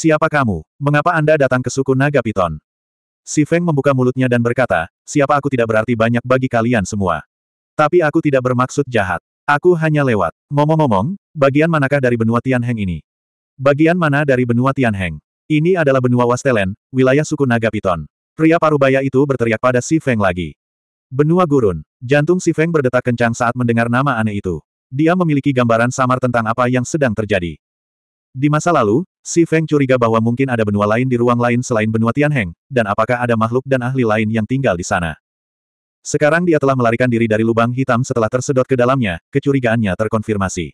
Siapa kamu? Mengapa Anda datang ke suku Naga Piton? Si Feng membuka mulutnya dan berkata, siapa aku tidak berarti banyak bagi kalian semua. Tapi aku tidak bermaksud jahat. Aku hanya lewat. Ngomong-ngomong, bagian manakah dari benua Tianheng ini? Bagian mana dari benua Tianheng? Ini adalah benua Wastelen, wilayah suku Naga Piton. Pria parubaya itu berteriak pada Si Feng lagi. Benua gurun. Jantung Si Feng berdetak kencang saat mendengar nama aneh itu. Dia memiliki gambaran samar tentang apa yang sedang terjadi. Di masa lalu, Si Feng curiga bahwa mungkin ada benua lain di ruang lain selain benua Tianheng, dan apakah ada makhluk dan ahli lain yang tinggal di sana. Sekarang dia telah melarikan diri dari lubang hitam setelah tersedot ke dalamnya, kecurigaannya terkonfirmasi.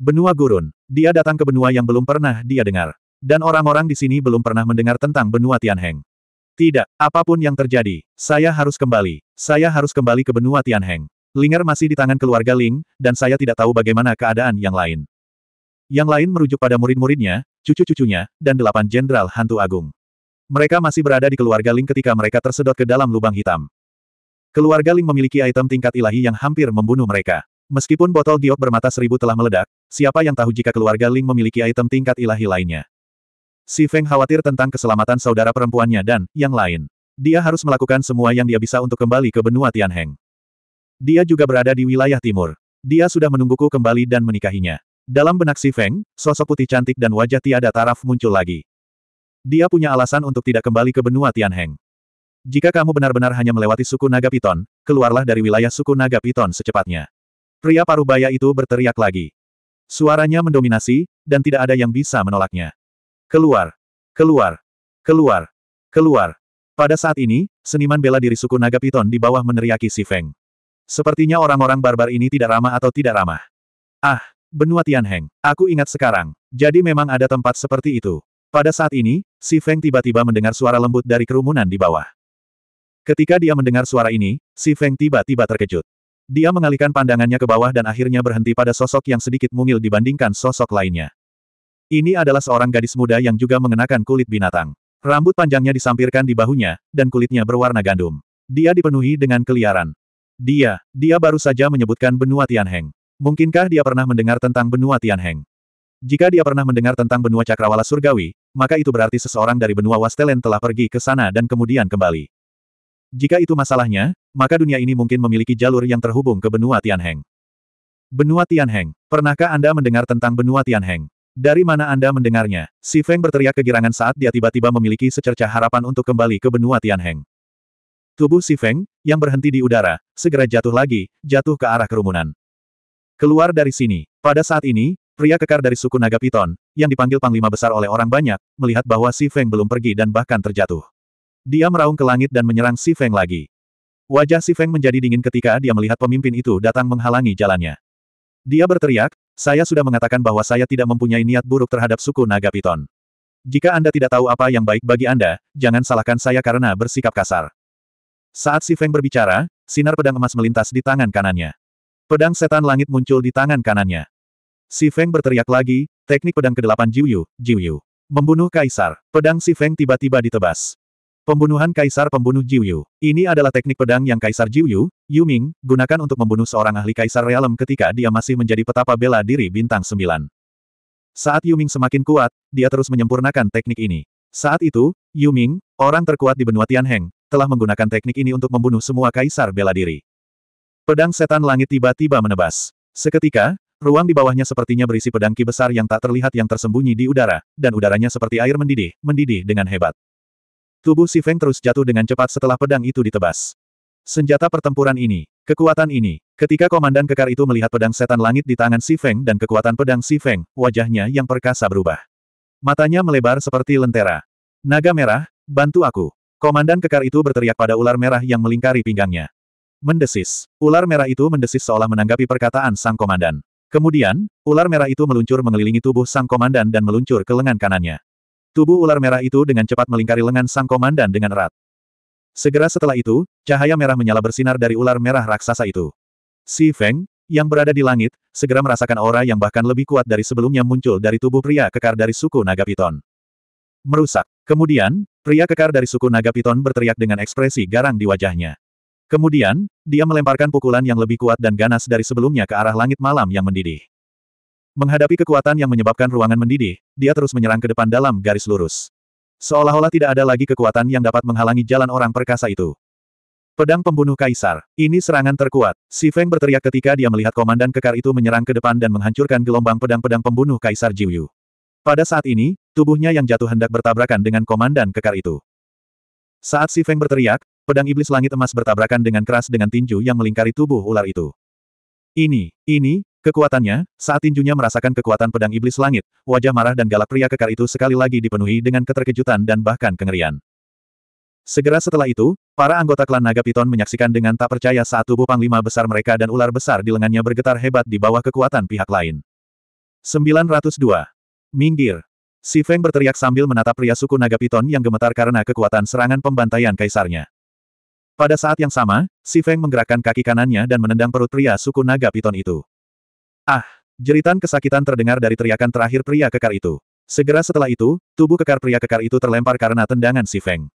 Benua gurun. Dia datang ke benua yang belum pernah dia dengar. Dan orang-orang di sini belum pernah mendengar tentang benua Tianheng. Tidak, apapun yang terjadi, saya harus kembali. Saya harus kembali ke benua Tianheng. Linger masih di tangan keluarga Ling, dan saya tidak tahu bagaimana keadaan yang lain. Yang lain merujuk pada murid-muridnya, cucu-cucunya, dan delapan jenderal hantu agung. Mereka masih berada di keluarga Ling ketika mereka tersedot ke dalam lubang hitam. Keluarga Ling memiliki item tingkat ilahi yang hampir membunuh mereka. Meskipun botol giok bermata seribu telah meledak, siapa yang tahu jika keluarga Ling memiliki item tingkat ilahi lainnya. Si Feng khawatir tentang keselamatan saudara perempuannya dan yang lain. Dia harus melakukan semua yang dia bisa untuk kembali ke benua Tianheng. Dia juga berada di wilayah timur. Dia sudah menungguku kembali dan menikahinya. Dalam benak Si Feng, sosok putih cantik dan wajah tiada taraf muncul lagi. Dia punya alasan untuk tidak kembali ke benua Tianheng. Jika kamu benar-benar hanya melewati suku naga piton, keluarlah dari wilayah suku naga piton secepatnya. Pria paruh baya itu berteriak lagi. Suaranya mendominasi, dan tidak ada yang bisa menolaknya. Keluar! Keluar! Keluar! Keluar! Pada saat ini, seniman bela diri suku naga piton di bawah meneriaki Si Feng. Sepertinya orang-orang barbar ini tidak ramah atau tidak ramah. Ah! Benua Tianheng. Aku ingat sekarang. Jadi memang ada tempat seperti itu. Pada saat ini, Si Feng tiba-tiba mendengar suara lembut dari kerumunan di bawah. Ketika dia mendengar suara ini, Si Feng tiba-tiba terkejut. Dia mengalihkan pandangannya ke bawah dan akhirnya berhenti pada sosok yang sedikit mungil dibandingkan sosok lainnya. Ini adalah seorang gadis muda yang juga mengenakan kulit binatang. Rambut panjangnya disampirkan di bahunya, dan kulitnya berwarna gandum. Dia dipenuhi dengan keliaran. Dia, dia baru saja menyebutkan benua Tianheng. Mungkinkah dia pernah mendengar tentang benua Tianheng? Jika dia pernah mendengar tentang benua cakrawala surgawi, maka itu berarti seseorang dari benua Wastelen telah pergi ke sana dan kemudian kembali. Jika itu masalahnya, maka dunia ini mungkin memiliki jalur yang terhubung ke benua Tianheng. Benua Tianheng, pernahkah Anda mendengar tentang benua Tianheng? Dari mana Anda mendengarnya? Si Feng berteriak kegirangan saat dia tiba-tiba memiliki secerca harapan untuk kembali ke benua Tianheng. Tubuh Si Feng, yang berhenti di udara, segera jatuh lagi, jatuh ke arah kerumunan. Keluar dari sini. Pada saat ini, pria kekar dari suku Naga Piton, yang dipanggil Panglima Besar oleh orang banyak, melihat bahwa Si Feng belum pergi dan bahkan terjatuh. Dia meraung ke langit dan menyerang Si Feng lagi. Wajah Si Feng menjadi dingin ketika dia melihat pemimpin itu datang menghalangi jalannya. Dia berteriak, saya sudah mengatakan bahwa saya tidak mempunyai niat buruk terhadap suku Naga Piton. Jika Anda tidak tahu apa yang baik bagi Anda, jangan salahkan saya karena bersikap kasar. Saat Si Feng berbicara, sinar pedang emas melintas di tangan kanannya. Pedang setan langit muncul di tangan kanannya. Si Feng berteriak lagi, teknik pedang ke-8 Jiuyu, Jiuyu. Membunuh Kaisar. Pedang Si Feng tiba-tiba ditebas. Pembunuhan Kaisar Pembunuh Jiuyu. Ini adalah teknik pedang yang Kaisar Jiuyu, Yu Ming, gunakan untuk membunuh seorang ahli Kaisar Realem ketika dia masih menjadi petapa bela diri bintang 9. Saat Yu Ming semakin kuat, dia terus menyempurnakan teknik ini. Saat itu, Yu Ming, orang terkuat di benua Tianheng, telah menggunakan teknik ini untuk membunuh semua kaisar bela diri. Pedang setan langit tiba-tiba menebas. Seketika, ruang di bawahnya sepertinya berisi pedang ki besar yang tak terlihat yang tersembunyi di udara, dan udaranya seperti air mendidih, mendidih dengan hebat. Tubuh si Feng terus jatuh dengan cepat setelah pedang itu ditebas. Senjata pertempuran ini, kekuatan ini, ketika komandan kekar itu melihat pedang setan langit di tangan si Feng dan kekuatan pedang si Feng, wajahnya yang perkasa berubah. Matanya melebar seperti lentera. Naga merah, bantu aku. Komandan kekar itu berteriak pada ular merah yang melingkari pinggangnya. Mendesis. Ular merah itu mendesis seolah menanggapi perkataan sang komandan. Kemudian, ular merah itu meluncur mengelilingi tubuh sang komandan dan meluncur ke lengan kanannya. Tubuh ular merah itu dengan cepat melingkari lengan sang komandan dengan erat. Segera setelah itu, cahaya merah menyala bersinar dari ular merah raksasa itu. Si Feng, yang berada di langit, segera merasakan aura yang bahkan lebih kuat dari sebelumnya muncul dari tubuh pria kekar dari suku naga piton. Merusak. Kemudian, pria kekar dari suku naga piton berteriak dengan ekspresi garang di wajahnya. Kemudian, dia melemparkan pukulan yang lebih kuat dan ganas dari sebelumnya ke arah langit malam yang mendidih. Menghadapi kekuatan yang menyebabkan ruangan mendidih, dia terus menyerang ke depan dalam garis lurus. Seolah-olah tidak ada lagi kekuatan yang dapat menghalangi jalan orang perkasa itu. Pedang pembunuh kaisar, ini serangan terkuat. Si Feng berteriak ketika dia melihat komandan kekar itu menyerang ke depan dan menghancurkan gelombang pedang-pedang pembunuh kaisar Jiuyu. Pada saat ini, tubuhnya yang jatuh hendak bertabrakan dengan komandan kekar itu. Saat Si Feng berteriak, Pedang iblis langit emas bertabrakan dengan keras dengan tinju yang melingkari tubuh ular itu. Ini, ini, kekuatannya, saat tinjunya merasakan kekuatan pedang iblis langit, wajah marah dan galak pria kekar itu sekali lagi dipenuhi dengan keterkejutan dan bahkan kengerian. Segera setelah itu, para anggota klan Naga Piton menyaksikan dengan tak percaya saat tubuh panglima besar mereka dan ular besar di lengannya bergetar hebat di bawah kekuatan pihak lain. 902. Minggir. Si Feng berteriak sambil menatap pria suku Naga Piton yang gemetar karena kekuatan serangan pembantaian kaisarnya. Pada saat yang sama, Si Feng menggerakkan kaki kanannya dan menendang perut pria suku naga piton itu. Ah! Jeritan kesakitan terdengar dari teriakan terakhir pria kekar itu. Segera setelah itu, tubuh kekar pria kekar itu terlempar karena tendangan Si Feng.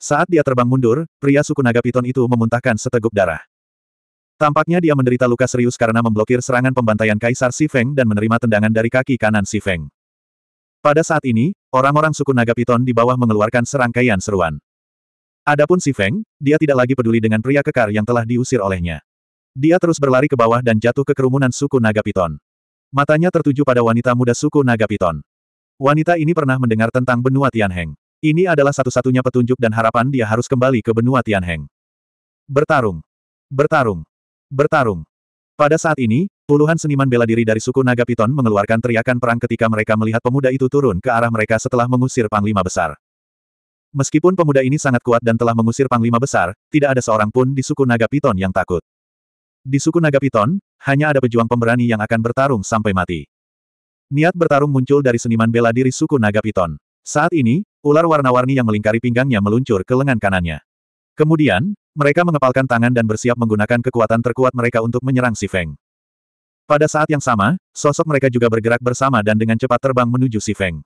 Saat dia terbang mundur, pria suku naga piton itu memuntahkan seteguk darah. Tampaknya dia menderita luka serius karena memblokir serangan pembantaian Kaisar Si Feng dan menerima tendangan dari kaki kanan Si Feng. Pada saat ini, orang-orang suku naga piton di bawah mengeluarkan serangkaian seruan. Adapun si Feng, dia tidak lagi peduli dengan pria kekar yang telah diusir olehnya. Dia terus berlari ke bawah dan jatuh ke kerumunan suku naga piton. Matanya tertuju pada wanita muda suku naga piton. Wanita ini pernah mendengar tentang benua Tianheng. Ini adalah satu-satunya petunjuk dan harapan dia harus kembali ke benua Tianheng. Bertarung. Bertarung. Bertarung. Pada saat ini, puluhan seniman bela diri dari suku Naga Piton mengeluarkan teriakan perang ketika mereka melihat pemuda itu turun ke arah mereka setelah mengusir Panglima Besar. Meskipun pemuda ini sangat kuat dan telah mengusir Panglima Besar, tidak ada seorang pun di suku Naga Piton yang takut. Di suku Naga Piton, hanya ada pejuang pemberani yang akan bertarung sampai mati. Niat bertarung muncul dari seniman bela diri suku Naga Piton. Saat ini, ular warna-warni yang melingkari pinggangnya meluncur ke lengan kanannya. Kemudian, mereka mengepalkan tangan dan bersiap menggunakan kekuatan terkuat mereka untuk menyerang si Feng. Pada saat yang sama, sosok mereka juga bergerak bersama dan dengan cepat terbang menuju si Feng.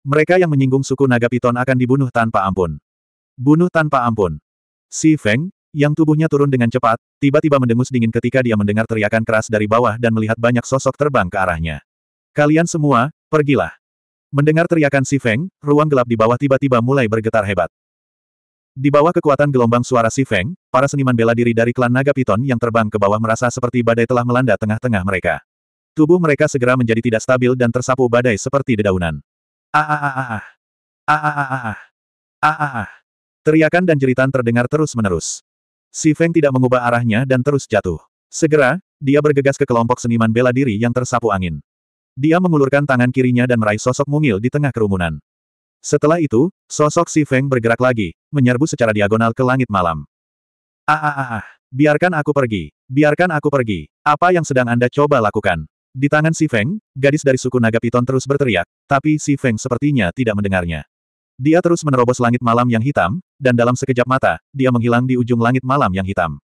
Mereka yang menyinggung suku naga piton akan dibunuh tanpa ampun. Bunuh tanpa ampun. Si Feng, yang tubuhnya turun dengan cepat, tiba-tiba mendengus dingin ketika dia mendengar teriakan keras dari bawah dan melihat banyak sosok terbang ke arahnya. Kalian semua, pergilah. Mendengar teriakan si Feng, ruang gelap di bawah tiba-tiba mulai bergetar hebat. Di bawah kekuatan gelombang suara si Feng, para seniman bela diri dari klan naga piton yang terbang ke bawah merasa seperti badai telah melanda tengah-tengah mereka. Tubuh mereka segera menjadi tidak stabil dan tersapu badai seperti dedaunan. Ah ah ah ah. Ah ah ah ah. Ah Teriakan dan jeritan terdengar terus-menerus. Si Feng tidak mengubah arahnya dan terus jatuh. Segera, dia bergegas ke kelompok seniman bela diri yang tersapu angin. Dia mengulurkan tangan kirinya dan meraih sosok mungil di tengah kerumunan. Setelah itu, sosok si Feng bergerak lagi, menyerbu secara diagonal ke langit malam. Ah ah ah ah. Biarkan aku pergi. Biarkan aku pergi. Apa yang sedang Anda coba lakukan? Di tangan Si Feng, gadis dari suku naga piton terus berteriak, tapi Si Feng sepertinya tidak mendengarnya. Dia terus menerobos langit malam yang hitam, dan dalam sekejap mata, dia menghilang di ujung langit malam yang hitam.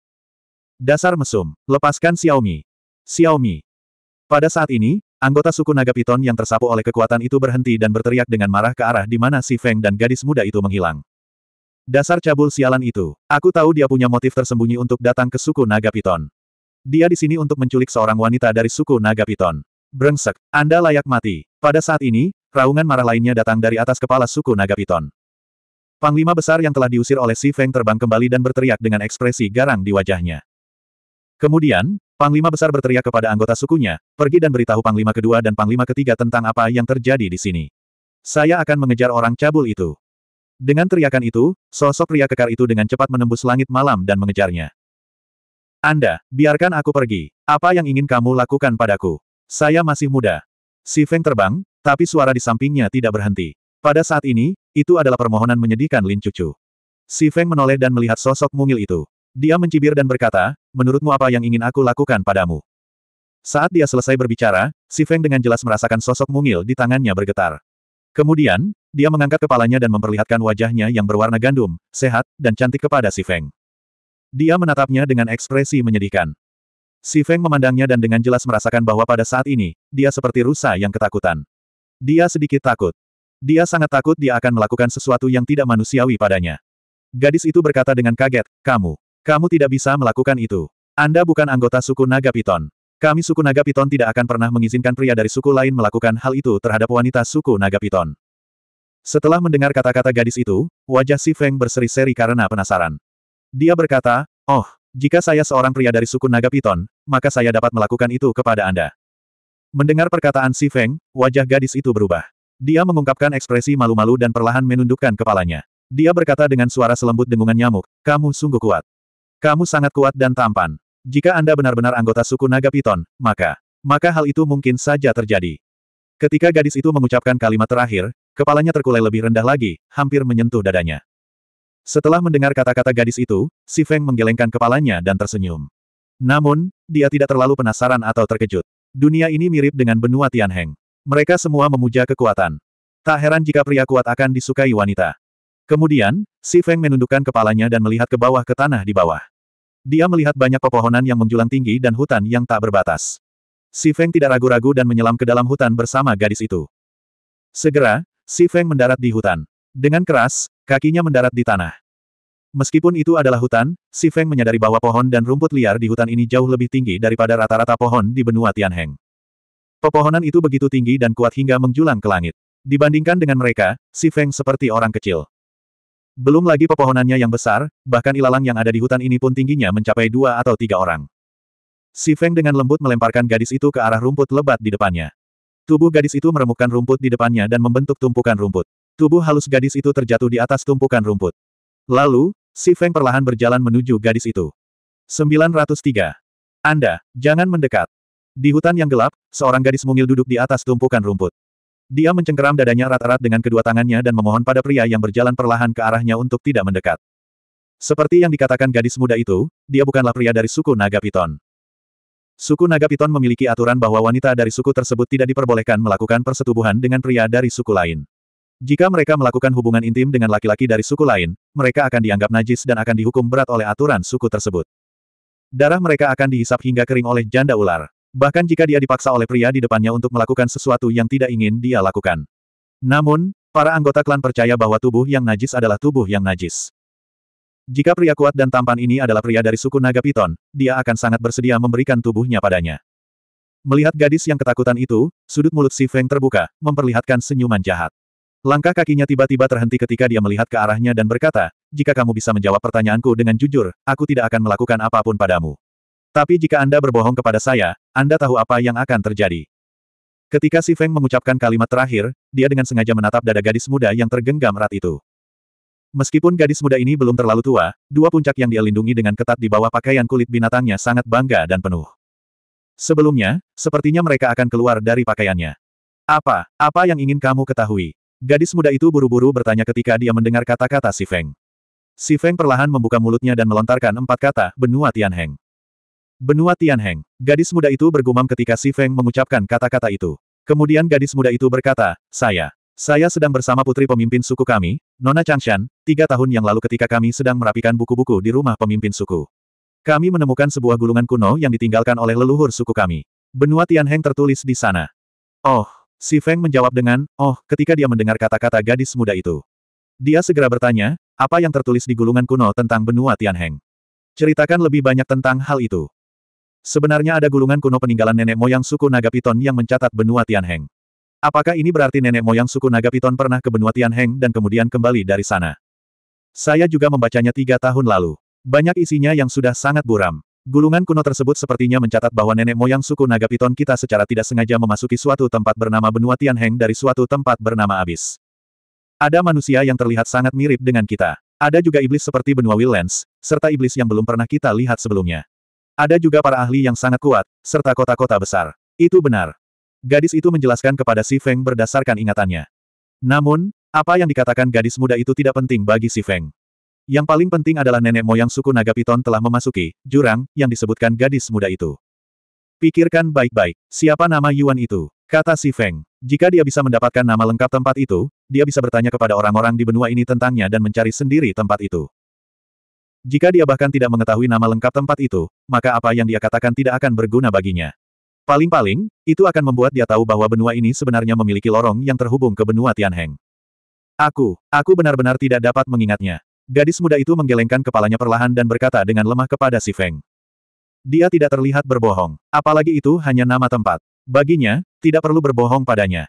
Dasar mesum, lepaskan Xiaomi. Xiaomi. Pada saat ini, anggota suku naga piton yang tersapu oleh kekuatan itu berhenti dan berteriak dengan marah ke arah di mana Si Feng dan gadis muda itu menghilang. Dasar cabul sialan itu, aku tahu dia punya motif tersembunyi untuk datang ke suku naga piton. Dia di sini untuk menculik seorang wanita dari suku naga piton. Brengsek, Anda layak mati. Pada saat ini, raungan marah lainnya datang dari atas kepala suku naga piton. Panglima besar yang telah diusir oleh Si Feng terbang kembali dan berteriak dengan ekspresi garang di wajahnya. Kemudian, Panglima besar berteriak kepada anggota sukunya, pergi dan beritahu Panglima kedua dan Panglima ketiga tentang apa yang terjadi di sini. Saya akan mengejar orang cabul itu. Dengan teriakan itu, sosok pria kekar itu dengan cepat menembus langit malam dan mengejarnya. Anda, biarkan aku pergi. Apa yang ingin kamu lakukan padaku? Saya masih muda. Si Feng terbang, tapi suara di sampingnya tidak berhenti. Pada saat ini, itu adalah permohonan menyedihkan Lin Cucu. Si Feng menoleh dan melihat sosok mungil itu. Dia mencibir dan berkata, menurutmu apa yang ingin aku lakukan padamu? Saat dia selesai berbicara, Si Feng dengan jelas merasakan sosok mungil di tangannya bergetar. Kemudian, dia mengangkat kepalanya dan memperlihatkan wajahnya yang berwarna gandum, sehat, dan cantik kepada Si Feng. Dia menatapnya dengan ekspresi menyedihkan. Si Feng memandangnya dan dengan jelas merasakan bahwa pada saat ini, dia seperti rusa yang ketakutan. Dia sedikit takut. Dia sangat takut dia akan melakukan sesuatu yang tidak manusiawi padanya. Gadis itu berkata dengan kaget, kamu, kamu tidak bisa melakukan itu. Anda bukan anggota suku Naga Piton. Kami suku Naga Piton tidak akan pernah mengizinkan pria dari suku lain melakukan hal itu terhadap wanita suku Naga Piton. Setelah mendengar kata-kata gadis itu, wajah Si Feng berseri-seri karena penasaran. Dia berkata, Oh, jika saya seorang pria dari suku Naga Piton, maka saya dapat melakukan itu kepada Anda. Mendengar perkataan Si Feng, wajah gadis itu berubah. Dia mengungkapkan ekspresi malu-malu dan perlahan menundukkan kepalanya. Dia berkata dengan suara selembut dengungan nyamuk, Kamu sungguh kuat. Kamu sangat kuat dan tampan. Jika Anda benar-benar anggota suku Naga Piton, maka, maka hal itu mungkin saja terjadi. Ketika gadis itu mengucapkan kalimat terakhir, kepalanya terkulai lebih rendah lagi, hampir menyentuh dadanya. Setelah mendengar kata-kata gadis itu, si Feng menggelengkan kepalanya dan tersenyum. Namun, dia tidak terlalu penasaran atau terkejut. Dunia ini mirip dengan benua Tianheng. Mereka semua memuja kekuatan. Tak heran jika pria kuat akan disukai wanita. Kemudian, Si Feng menundukkan kepalanya dan melihat ke bawah ke tanah di bawah. Dia melihat banyak pepohonan yang menjulang tinggi dan hutan yang tak berbatas. Si Feng tidak ragu-ragu dan menyelam ke dalam hutan bersama gadis itu. Segera, Si Feng mendarat di hutan. Dengan keras, Kakinya mendarat di tanah. Meskipun itu adalah hutan, Si Feng menyadari bahwa pohon dan rumput liar di hutan ini jauh lebih tinggi daripada rata-rata pohon di benua Tianheng. Pepohonan itu begitu tinggi dan kuat hingga menjulang ke langit. Dibandingkan dengan mereka, Si Feng seperti orang kecil. Belum lagi pepohonannya yang besar, bahkan ilalang yang ada di hutan ini pun tingginya mencapai dua atau tiga orang. Si Feng dengan lembut melemparkan gadis itu ke arah rumput lebat di depannya. Tubuh gadis itu meremukkan rumput di depannya dan membentuk tumpukan rumput. Tubuh halus gadis itu terjatuh di atas tumpukan rumput. Lalu, si Feng perlahan berjalan menuju gadis itu. 903. Anda, jangan mendekat. Di hutan yang gelap, seorang gadis mungil duduk di atas tumpukan rumput. Dia mencengkeram dadanya rat-rat dengan kedua tangannya dan memohon pada pria yang berjalan perlahan ke arahnya untuk tidak mendekat. Seperti yang dikatakan gadis muda itu, dia bukanlah pria dari suku Naga Piton. Suku Naga Piton memiliki aturan bahwa wanita dari suku tersebut tidak diperbolehkan melakukan persetubuhan dengan pria dari suku lain. Jika mereka melakukan hubungan intim dengan laki-laki dari suku lain, mereka akan dianggap najis dan akan dihukum berat oleh aturan suku tersebut. Darah mereka akan dihisap hingga kering oleh janda ular. Bahkan jika dia dipaksa oleh pria di depannya untuk melakukan sesuatu yang tidak ingin dia lakukan. Namun, para anggota klan percaya bahwa tubuh yang najis adalah tubuh yang najis. Jika pria kuat dan tampan ini adalah pria dari suku naga piton, dia akan sangat bersedia memberikan tubuhnya padanya. Melihat gadis yang ketakutan itu, sudut mulut Si Feng terbuka, memperlihatkan senyuman jahat. Langkah kakinya tiba-tiba terhenti ketika dia melihat ke arahnya dan berkata, jika kamu bisa menjawab pertanyaanku dengan jujur, aku tidak akan melakukan apapun padamu. Tapi jika Anda berbohong kepada saya, Anda tahu apa yang akan terjadi. Ketika Si Feng mengucapkan kalimat terakhir, dia dengan sengaja menatap dada gadis muda yang tergenggam erat itu. Meskipun gadis muda ini belum terlalu tua, dua puncak yang dia lindungi dengan ketat di bawah pakaian kulit binatangnya sangat bangga dan penuh. Sebelumnya, sepertinya mereka akan keluar dari pakaiannya. Apa, apa yang ingin kamu ketahui? Gadis muda itu buru-buru bertanya ketika dia mendengar kata-kata Si Feng. Si Feng perlahan membuka mulutnya dan melontarkan empat kata, benua Tianheng. Benua Tianheng. Gadis muda itu bergumam ketika Si Feng mengucapkan kata-kata itu. Kemudian gadis muda itu berkata, saya. Saya sedang bersama putri pemimpin suku kami, Nona Changshan, tiga tahun yang lalu ketika kami sedang merapikan buku-buku di rumah pemimpin suku. Kami menemukan sebuah gulungan kuno yang ditinggalkan oleh leluhur suku kami. Benua Tianheng tertulis di sana. Oh, Si Feng menjawab dengan, oh, ketika dia mendengar kata-kata gadis muda itu. Dia segera bertanya, apa yang tertulis di gulungan kuno tentang benua Tianheng? Ceritakan lebih banyak tentang hal itu. Sebenarnya ada gulungan kuno peninggalan nenek moyang suku Naga Piton yang mencatat benua Tianheng. Apakah ini berarti nenek moyang suku Naga Piton pernah ke benua Tianheng dan kemudian kembali dari sana? Saya juga membacanya tiga tahun lalu. Banyak isinya yang sudah sangat buram. Gulungan kuno tersebut sepertinya mencatat bahwa nenek moyang suku naga piton kita secara tidak sengaja memasuki suatu tempat bernama benua Tianheng dari suatu tempat bernama Abis. Ada manusia yang terlihat sangat mirip dengan kita. Ada juga iblis seperti benua Willens, serta iblis yang belum pernah kita lihat sebelumnya. Ada juga para ahli yang sangat kuat, serta kota-kota besar. Itu benar. Gadis itu menjelaskan kepada Si Feng berdasarkan ingatannya. Namun, apa yang dikatakan gadis muda itu tidak penting bagi Si Feng. Yang paling penting adalah nenek moyang suku Naga Piton telah memasuki jurang yang disebutkan gadis muda itu. Pikirkan baik-baik, siapa nama Yuan itu? Kata si Feng. Jika dia bisa mendapatkan nama lengkap tempat itu, dia bisa bertanya kepada orang-orang di benua ini tentangnya dan mencari sendiri tempat itu. Jika dia bahkan tidak mengetahui nama lengkap tempat itu, maka apa yang dia katakan tidak akan berguna baginya. Paling-paling, itu akan membuat dia tahu bahwa benua ini sebenarnya memiliki lorong yang terhubung ke benua Tianheng. Aku, aku benar-benar tidak dapat mengingatnya. Gadis muda itu menggelengkan kepalanya perlahan dan berkata dengan lemah kepada si Feng. Dia tidak terlihat berbohong, apalagi itu hanya nama tempat. Baginya, tidak perlu berbohong padanya.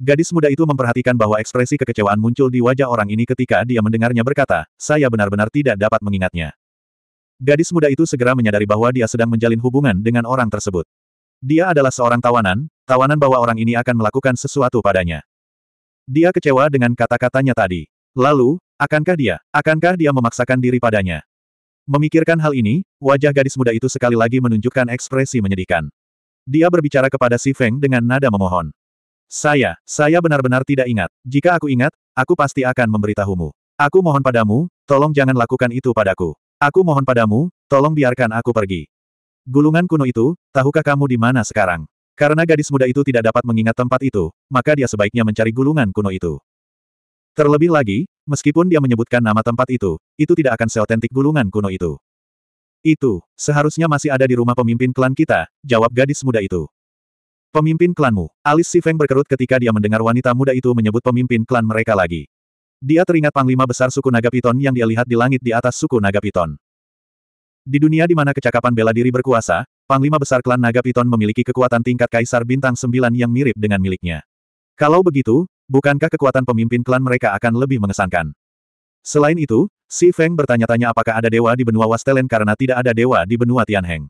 Gadis muda itu memperhatikan bahwa ekspresi kekecewaan muncul di wajah orang ini ketika dia mendengarnya berkata, saya benar-benar tidak dapat mengingatnya. Gadis muda itu segera menyadari bahwa dia sedang menjalin hubungan dengan orang tersebut. Dia adalah seorang tawanan, tawanan bahwa orang ini akan melakukan sesuatu padanya. Dia kecewa dengan kata-katanya tadi. Lalu, akankah dia, akankah dia memaksakan diri padanya? Memikirkan hal ini, wajah gadis muda itu sekali lagi menunjukkan ekspresi menyedihkan. Dia berbicara kepada Si Feng dengan nada memohon. Saya, saya benar-benar tidak ingat. Jika aku ingat, aku pasti akan memberitahumu. Aku mohon padamu, tolong jangan lakukan itu padaku. Aku mohon padamu, tolong biarkan aku pergi. Gulungan kuno itu, tahukah kamu di mana sekarang? Karena gadis muda itu tidak dapat mengingat tempat itu, maka dia sebaiknya mencari gulungan kuno itu. Terlebih lagi, meskipun dia menyebutkan nama tempat itu, itu tidak akan seotentik gulungan kuno itu. Itu, seharusnya masih ada di rumah pemimpin klan kita, jawab gadis muda itu. Pemimpin klanmu, alis si Feng berkerut ketika dia mendengar wanita muda itu menyebut pemimpin klan mereka lagi. Dia teringat panglima besar suku naga piton yang dia lihat di langit di atas suku naga piton. Di dunia di mana kecakapan bela diri berkuasa, Panglima Besar Klan Naga Piton memiliki kekuatan tingkat Kaisar Bintang Sembilan yang mirip dengan miliknya. Kalau begitu, Bukankah kekuatan pemimpin klan mereka akan lebih mengesankan? Selain itu, Si Feng bertanya-tanya apakah ada dewa di benua Wastelen karena tidak ada dewa di benua Tianheng.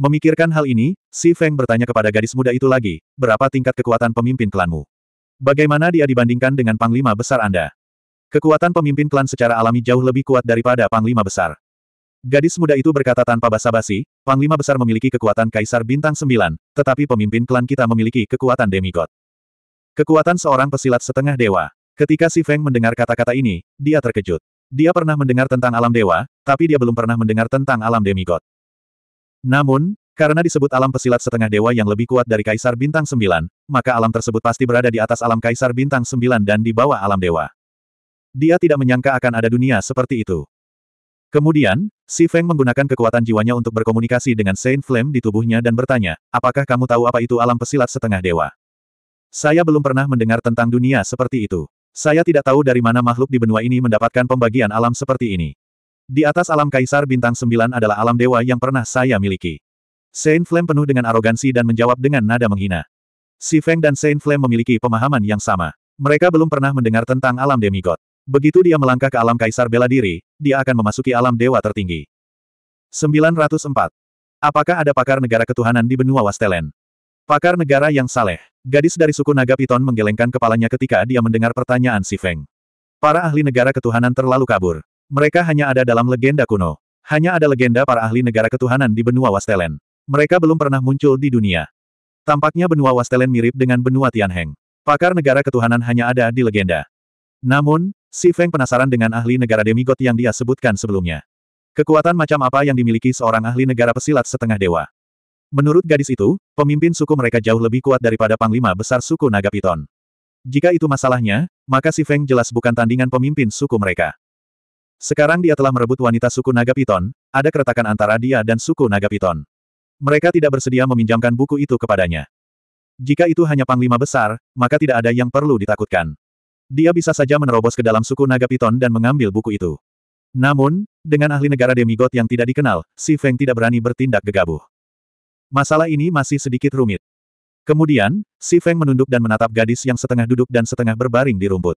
Memikirkan hal ini, Si Feng bertanya kepada gadis muda itu lagi, berapa tingkat kekuatan pemimpin klanmu? Bagaimana dia dibandingkan dengan Panglima Besar Anda? Kekuatan pemimpin klan secara alami jauh lebih kuat daripada Panglima Besar. Gadis muda itu berkata tanpa basa-basi, Panglima Besar memiliki kekuatan Kaisar Bintang Sembilan, tetapi pemimpin klan kita memiliki kekuatan demigod. Kekuatan seorang pesilat setengah dewa. Ketika Si Feng mendengar kata-kata ini, dia terkejut. Dia pernah mendengar tentang alam dewa, tapi dia belum pernah mendengar tentang alam demigod. Namun, karena disebut alam pesilat setengah dewa yang lebih kuat dari Kaisar Bintang Sembilan, maka alam tersebut pasti berada di atas alam Kaisar Bintang Sembilan dan di bawah alam dewa. Dia tidak menyangka akan ada dunia seperti itu. Kemudian, Si Feng menggunakan kekuatan jiwanya untuk berkomunikasi dengan Saint Flame di tubuhnya dan bertanya, apakah kamu tahu apa itu alam pesilat setengah dewa? Saya belum pernah mendengar tentang dunia seperti itu. Saya tidak tahu dari mana makhluk di benua ini mendapatkan pembagian alam seperti ini. Di atas alam kaisar bintang sembilan adalah alam dewa yang pernah saya miliki. Saint Flame penuh dengan arogansi dan menjawab dengan nada menghina. Si Feng dan Saint Flame memiliki pemahaman yang sama. Mereka belum pernah mendengar tentang alam demigod. Begitu dia melangkah ke alam kaisar bela diri, dia akan memasuki alam dewa tertinggi. 904. Apakah ada pakar negara ketuhanan di benua Wastelen? Pakar negara yang saleh. Gadis dari suku Naga Piton menggelengkan kepalanya ketika dia mendengar pertanyaan si Feng. Para ahli negara ketuhanan terlalu kabur. Mereka hanya ada dalam legenda kuno. Hanya ada legenda para ahli negara ketuhanan di benua Wastelen. Mereka belum pernah muncul di dunia. Tampaknya benua Wastelen mirip dengan benua Tianheng. Pakar negara ketuhanan hanya ada di legenda. Namun, si Feng penasaran dengan ahli negara demigod yang dia sebutkan sebelumnya. Kekuatan macam apa yang dimiliki seorang ahli negara pesilat setengah dewa? Menurut gadis itu, pemimpin suku mereka jauh lebih kuat daripada panglima besar suku Naga Piton. Jika itu masalahnya, maka si Feng jelas bukan tandingan pemimpin suku mereka. Sekarang dia telah merebut wanita suku Naga Piton, ada keretakan antara dia dan suku Naga Piton. Mereka tidak bersedia meminjamkan buku itu kepadanya. Jika itu hanya panglima besar, maka tidak ada yang perlu ditakutkan. Dia bisa saja menerobos ke dalam suku Naga Piton dan mengambil buku itu. Namun, dengan ahli negara demigod yang tidak dikenal, si Feng tidak berani bertindak gegabah. Masalah ini masih sedikit rumit. Kemudian, Si Feng menunduk dan menatap gadis yang setengah duduk dan setengah berbaring di rumput.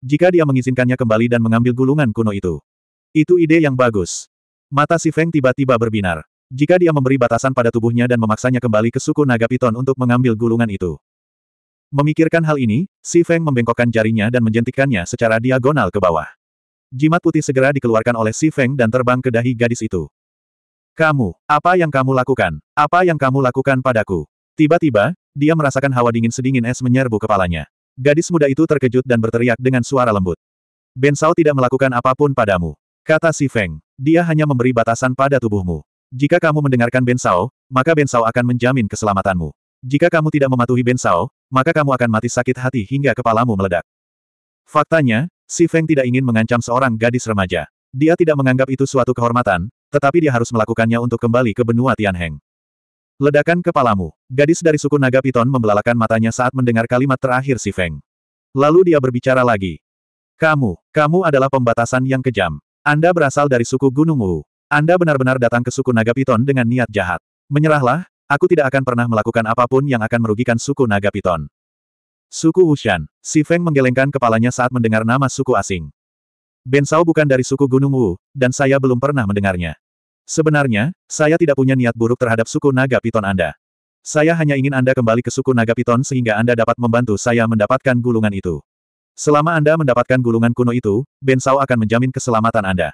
Jika dia mengizinkannya kembali dan mengambil gulungan kuno itu. Itu ide yang bagus. Mata Si Feng tiba-tiba berbinar. Jika dia memberi batasan pada tubuhnya dan memaksanya kembali ke suku naga piton untuk mengambil gulungan itu. Memikirkan hal ini, Si Feng membengkokkan jarinya dan menjentikannya secara diagonal ke bawah. Jimat putih segera dikeluarkan oleh Si Feng dan terbang ke dahi gadis itu. Kamu, apa yang kamu lakukan? Apa yang kamu lakukan padaku? Tiba-tiba, dia merasakan hawa dingin sedingin es menyerbu kepalanya. Gadis muda itu terkejut dan berteriak dengan suara lembut. Ben Sao tidak melakukan apapun padamu. Kata si Feng, dia hanya memberi batasan pada tubuhmu. Jika kamu mendengarkan Ben Sao, maka Ben Sao akan menjamin keselamatanmu. Jika kamu tidak mematuhi Ben Sao, maka kamu akan mati sakit hati hingga kepalamu meledak. Faktanya, si Feng tidak ingin mengancam seorang gadis remaja. Dia tidak menganggap itu suatu kehormatan, tetapi dia harus melakukannya untuk kembali ke benua Tianheng. Ledakan kepalamu. Gadis dari suku naga piton membelalakan matanya saat mendengar kalimat terakhir si Feng. Lalu dia berbicara lagi. Kamu, kamu adalah pembatasan yang kejam. Anda berasal dari suku Gunung Wu. Anda benar-benar datang ke suku naga piton dengan niat jahat. Menyerahlah, aku tidak akan pernah melakukan apapun yang akan merugikan suku naga piton. Suku Wushan. Si Feng menggelengkan kepalanya saat mendengar nama suku asing. Ben Sao bukan dari suku Gunung Wu, dan saya belum pernah mendengarnya. Sebenarnya, saya tidak punya niat buruk terhadap suku naga piton Anda. Saya hanya ingin Anda kembali ke suku naga piton sehingga Anda dapat membantu saya mendapatkan gulungan itu. Selama Anda mendapatkan gulungan kuno itu, Ben Sao akan menjamin keselamatan Anda.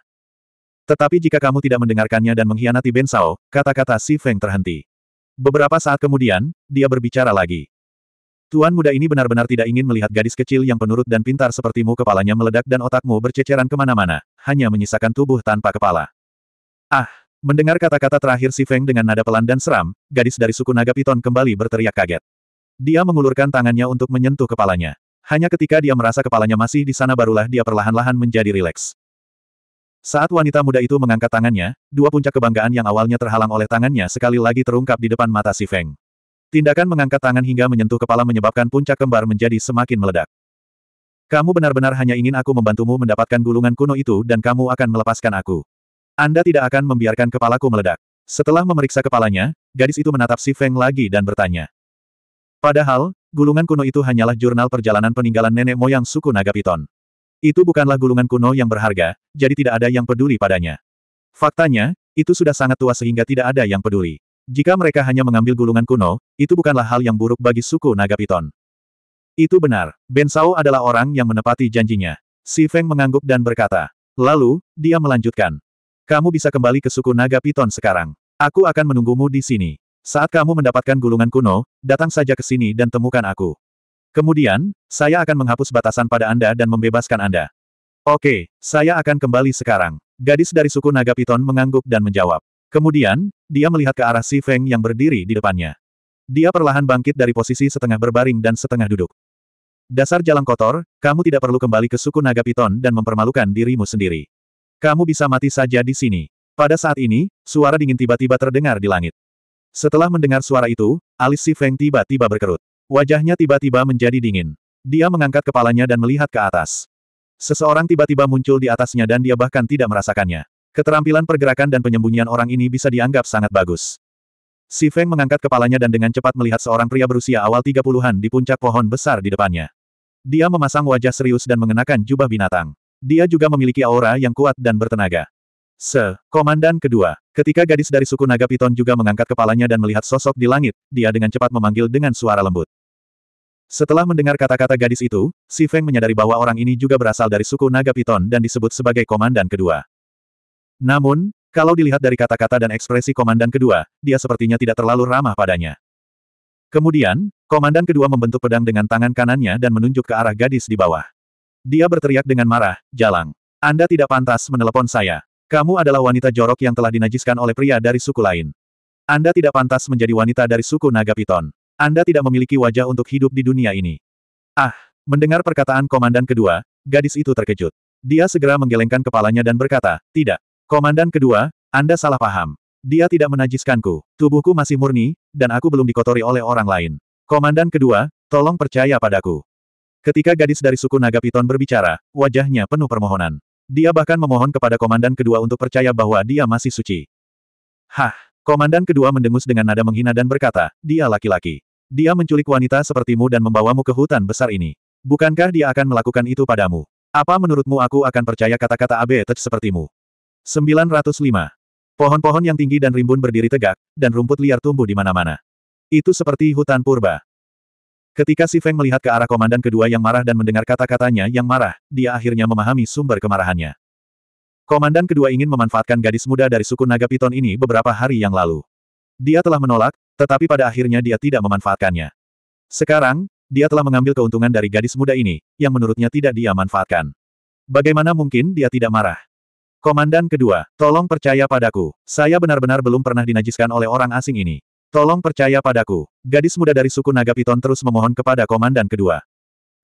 Tetapi jika kamu tidak mendengarkannya dan mengkhianati Ben Sao, kata-kata Si Feng terhenti. Beberapa saat kemudian, dia berbicara lagi. Tuan muda ini benar-benar tidak ingin melihat gadis kecil yang penurut dan pintar sepertimu kepalanya meledak dan otakmu berceceran kemana-mana, hanya menyisakan tubuh tanpa kepala. Ah! Mendengar kata-kata terakhir si Feng dengan nada pelan dan seram, gadis dari suku naga piton kembali berteriak kaget. Dia mengulurkan tangannya untuk menyentuh kepalanya. Hanya ketika dia merasa kepalanya masih di sana barulah dia perlahan-lahan menjadi rileks. Saat wanita muda itu mengangkat tangannya, dua puncak kebanggaan yang awalnya terhalang oleh tangannya sekali lagi terungkap di depan mata si Feng. Tindakan mengangkat tangan hingga menyentuh kepala menyebabkan puncak kembar menjadi semakin meledak. Kamu benar-benar hanya ingin aku membantumu mendapatkan gulungan kuno itu dan kamu akan melepaskan aku. Anda tidak akan membiarkan kepalaku meledak. Setelah memeriksa kepalanya, gadis itu menatap si Feng lagi dan bertanya. Padahal, gulungan kuno itu hanyalah jurnal perjalanan peninggalan nenek moyang suku Naga Piton. Itu bukanlah gulungan kuno yang berharga, jadi tidak ada yang peduli padanya. Faktanya, itu sudah sangat tua sehingga tidak ada yang peduli. Jika mereka hanya mengambil gulungan kuno, itu bukanlah hal yang buruk bagi suku naga piton. Itu benar, Ben Sao adalah orang yang menepati janjinya. Si Feng mengangguk dan berkata. Lalu, dia melanjutkan. Kamu bisa kembali ke suku naga piton sekarang. Aku akan menunggumu di sini. Saat kamu mendapatkan gulungan kuno, datang saja ke sini dan temukan aku. Kemudian, saya akan menghapus batasan pada Anda dan membebaskan Anda. Oke, saya akan kembali sekarang. Gadis dari suku naga piton mengangguk dan menjawab. Kemudian, dia melihat ke arah Si Feng yang berdiri di depannya. Dia perlahan bangkit dari posisi setengah berbaring dan setengah duduk. Dasar jalan kotor, kamu tidak perlu kembali ke suku naga piton dan mempermalukan dirimu sendiri. Kamu bisa mati saja di sini. Pada saat ini, suara dingin tiba-tiba terdengar di langit. Setelah mendengar suara itu, alis Si Feng tiba-tiba berkerut. Wajahnya tiba-tiba menjadi dingin. Dia mengangkat kepalanya dan melihat ke atas. Seseorang tiba-tiba muncul di atasnya dan dia bahkan tidak merasakannya. Keterampilan pergerakan dan penyembunyian orang ini bisa dianggap sangat bagus. Si Feng mengangkat kepalanya dan dengan cepat melihat seorang pria berusia awal 30-an di puncak pohon besar di depannya. Dia memasang wajah serius dan mengenakan jubah binatang. Dia juga memiliki aura yang kuat dan bertenaga. Se, Komandan kedua. Ketika gadis dari suku Naga Piton juga mengangkat kepalanya dan melihat sosok di langit, dia dengan cepat memanggil dengan suara lembut. Setelah mendengar kata-kata gadis itu, Si Feng menyadari bahwa orang ini juga berasal dari suku Naga Piton dan disebut sebagai Komandan kedua. Namun, kalau dilihat dari kata-kata dan ekspresi komandan kedua, dia sepertinya tidak terlalu ramah padanya. Kemudian, komandan kedua membentuk pedang dengan tangan kanannya dan menunjuk ke arah gadis di bawah. Dia berteriak dengan marah, Jalang. Anda tidak pantas menelepon saya. Kamu adalah wanita jorok yang telah dinajiskan oleh pria dari suku lain. Anda tidak pantas menjadi wanita dari suku naga piton. Anda tidak memiliki wajah untuk hidup di dunia ini. Ah, mendengar perkataan komandan kedua, gadis itu terkejut. Dia segera menggelengkan kepalanya dan berkata, tidak, Komandan kedua, Anda salah paham. Dia tidak menajiskanku, tubuhku masih murni, dan aku belum dikotori oleh orang lain. Komandan kedua, tolong percaya padaku. Ketika gadis dari suku Naga Piton berbicara, wajahnya penuh permohonan. Dia bahkan memohon kepada komandan kedua untuk percaya bahwa dia masih suci. Hah! Komandan kedua mendengus dengan nada menghina dan berkata, dia laki-laki. Dia menculik wanita sepertimu dan membawamu ke hutan besar ini. Bukankah dia akan melakukan itu padamu? Apa menurutmu aku akan percaya kata-kata Abe Tej sepertimu? 905. Pohon-pohon yang tinggi dan rimbun berdiri tegak, dan rumput liar tumbuh di mana-mana. Itu seperti hutan purba. Ketika Si Feng melihat ke arah komandan kedua yang marah dan mendengar kata-katanya yang marah, dia akhirnya memahami sumber kemarahannya. Komandan kedua ingin memanfaatkan gadis muda dari suku naga piton ini beberapa hari yang lalu. Dia telah menolak, tetapi pada akhirnya dia tidak memanfaatkannya. Sekarang, dia telah mengambil keuntungan dari gadis muda ini, yang menurutnya tidak dia manfaatkan. Bagaimana mungkin dia tidak marah? Komandan kedua, tolong percaya padaku. Saya benar-benar belum pernah dinajiskan oleh orang asing ini. Tolong percaya padaku. Gadis muda dari suku Naga Piton terus memohon kepada komandan kedua.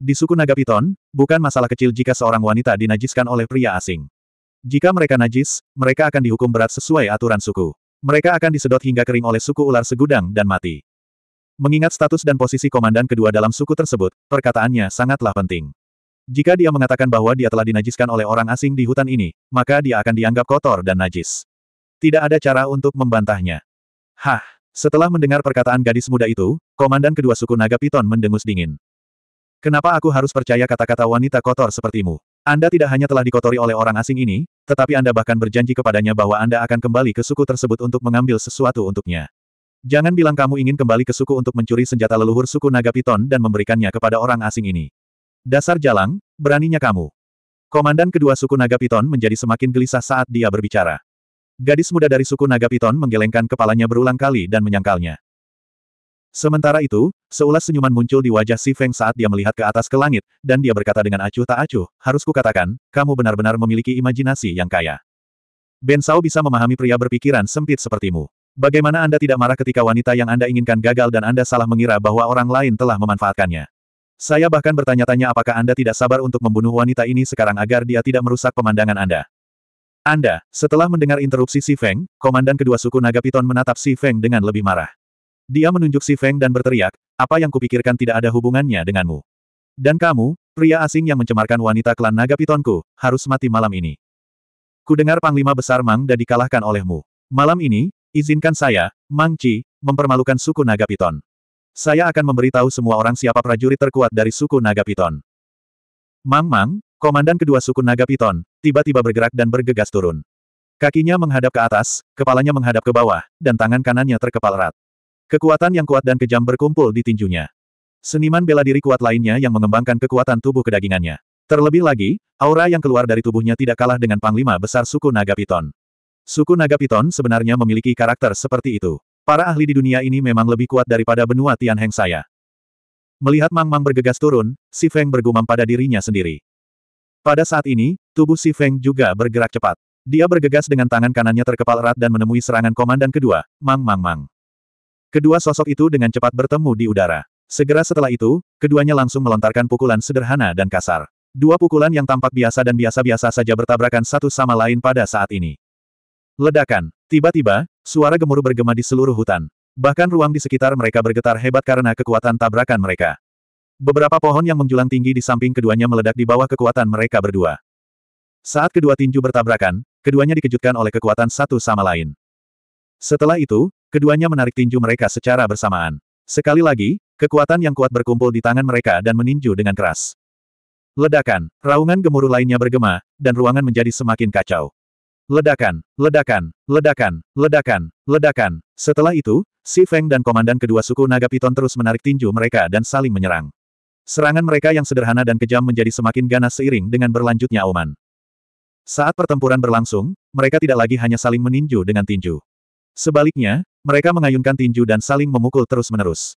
Di suku Naga Piton, bukan masalah kecil jika seorang wanita dinajiskan oleh pria asing. Jika mereka najis, mereka akan dihukum berat sesuai aturan suku. Mereka akan disedot hingga kering oleh suku ular segudang dan mati. Mengingat status dan posisi komandan kedua dalam suku tersebut, perkataannya sangatlah penting. Jika dia mengatakan bahwa dia telah dinajiskan oleh orang asing di hutan ini, maka dia akan dianggap kotor dan najis. Tidak ada cara untuk membantahnya. Hah! Setelah mendengar perkataan gadis muda itu, komandan kedua suku Naga Piton mendengus dingin. Kenapa aku harus percaya kata-kata wanita kotor sepertimu? Anda tidak hanya telah dikotori oleh orang asing ini, tetapi Anda bahkan berjanji kepadanya bahwa Anda akan kembali ke suku tersebut untuk mengambil sesuatu untuknya. Jangan bilang kamu ingin kembali ke suku untuk mencuri senjata leluhur suku Naga Piton dan memberikannya kepada orang asing ini. Dasar jalang, beraninya kamu. Komandan kedua suku Naga Piton menjadi semakin gelisah saat dia berbicara. Gadis muda dari suku Naga Piton menggelengkan kepalanya berulang kali dan menyangkalnya. Sementara itu, seulas senyuman muncul di wajah Si Feng saat dia melihat ke atas ke langit, dan dia berkata dengan acuh tak acuh, harus kukatakan, kamu benar-benar memiliki imajinasi yang kaya. Ben Sao bisa memahami pria berpikiran sempit sepertimu. Bagaimana Anda tidak marah ketika wanita yang Anda inginkan gagal dan Anda salah mengira bahwa orang lain telah memanfaatkannya? Saya bahkan bertanya-tanya apakah Anda tidak sabar untuk membunuh wanita ini sekarang agar dia tidak merusak pemandangan Anda. Anda, setelah mendengar interupsi Si Feng, komandan kedua suku naga piton menatap Si Feng dengan lebih marah. Dia menunjuk Si Feng dan berteriak, apa yang kupikirkan tidak ada hubungannya denganmu. Dan kamu, pria asing yang mencemarkan wanita klan naga pitonku, harus mati malam ini. Kudengar Panglima Besar Mang dan dikalahkan olehmu. Malam ini, izinkan saya, Mang Chi, mempermalukan suku naga piton. Saya akan memberitahu semua orang siapa prajurit terkuat dari suku Naga Piton. Mang Mang, komandan kedua suku Naga Piton, tiba-tiba bergerak dan bergegas turun. Kakinya menghadap ke atas, kepalanya menghadap ke bawah, dan tangan kanannya terkepal erat. Kekuatan yang kuat dan kejam berkumpul di tinjunya. Seniman bela diri kuat lainnya yang mengembangkan kekuatan tubuh kedagingannya. Terlebih lagi, aura yang keluar dari tubuhnya tidak kalah dengan panglima besar suku Naga Piton. Suku Naga Piton sebenarnya memiliki karakter seperti itu. Para ahli di dunia ini memang lebih kuat daripada benua Tianheng saya. Melihat Mang Mang bergegas turun, Si Feng bergumam pada dirinya sendiri. Pada saat ini, tubuh Si Feng juga bergerak cepat. Dia bergegas dengan tangan kanannya terkepal erat dan menemui serangan komandan kedua, Mang Mang Mang. Kedua sosok itu dengan cepat bertemu di udara. Segera setelah itu, keduanya langsung melontarkan pukulan sederhana dan kasar. Dua pukulan yang tampak biasa dan biasa-biasa saja bertabrakan satu sama lain pada saat ini. Ledakan. Tiba-tiba, suara gemuruh bergema di seluruh hutan. Bahkan ruang di sekitar mereka bergetar hebat karena kekuatan tabrakan mereka. Beberapa pohon yang menjulang tinggi di samping keduanya meledak di bawah kekuatan mereka berdua. Saat kedua tinju bertabrakan, keduanya dikejutkan oleh kekuatan satu sama lain. Setelah itu, keduanya menarik tinju mereka secara bersamaan. Sekali lagi, kekuatan yang kuat berkumpul di tangan mereka dan meninju dengan keras. Ledakan, raungan gemuruh lainnya bergema, dan ruangan menjadi semakin kacau. Ledakan, ledakan, ledakan, ledakan, ledakan. Setelah itu, Si Feng dan komandan kedua suku naga piton terus menarik tinju mereka dan saling menyerang. Serangan mereka yang sederhana dan kejam menjadi semakin ganas seiring dengan berlanjutnya oman. Saat pertempuran berlangsung, mereka tidak lagi hanya saling meninju dengan tinju. Sebaliknya, mereka mengayunkan tinju dan saling memukul terus-menerus.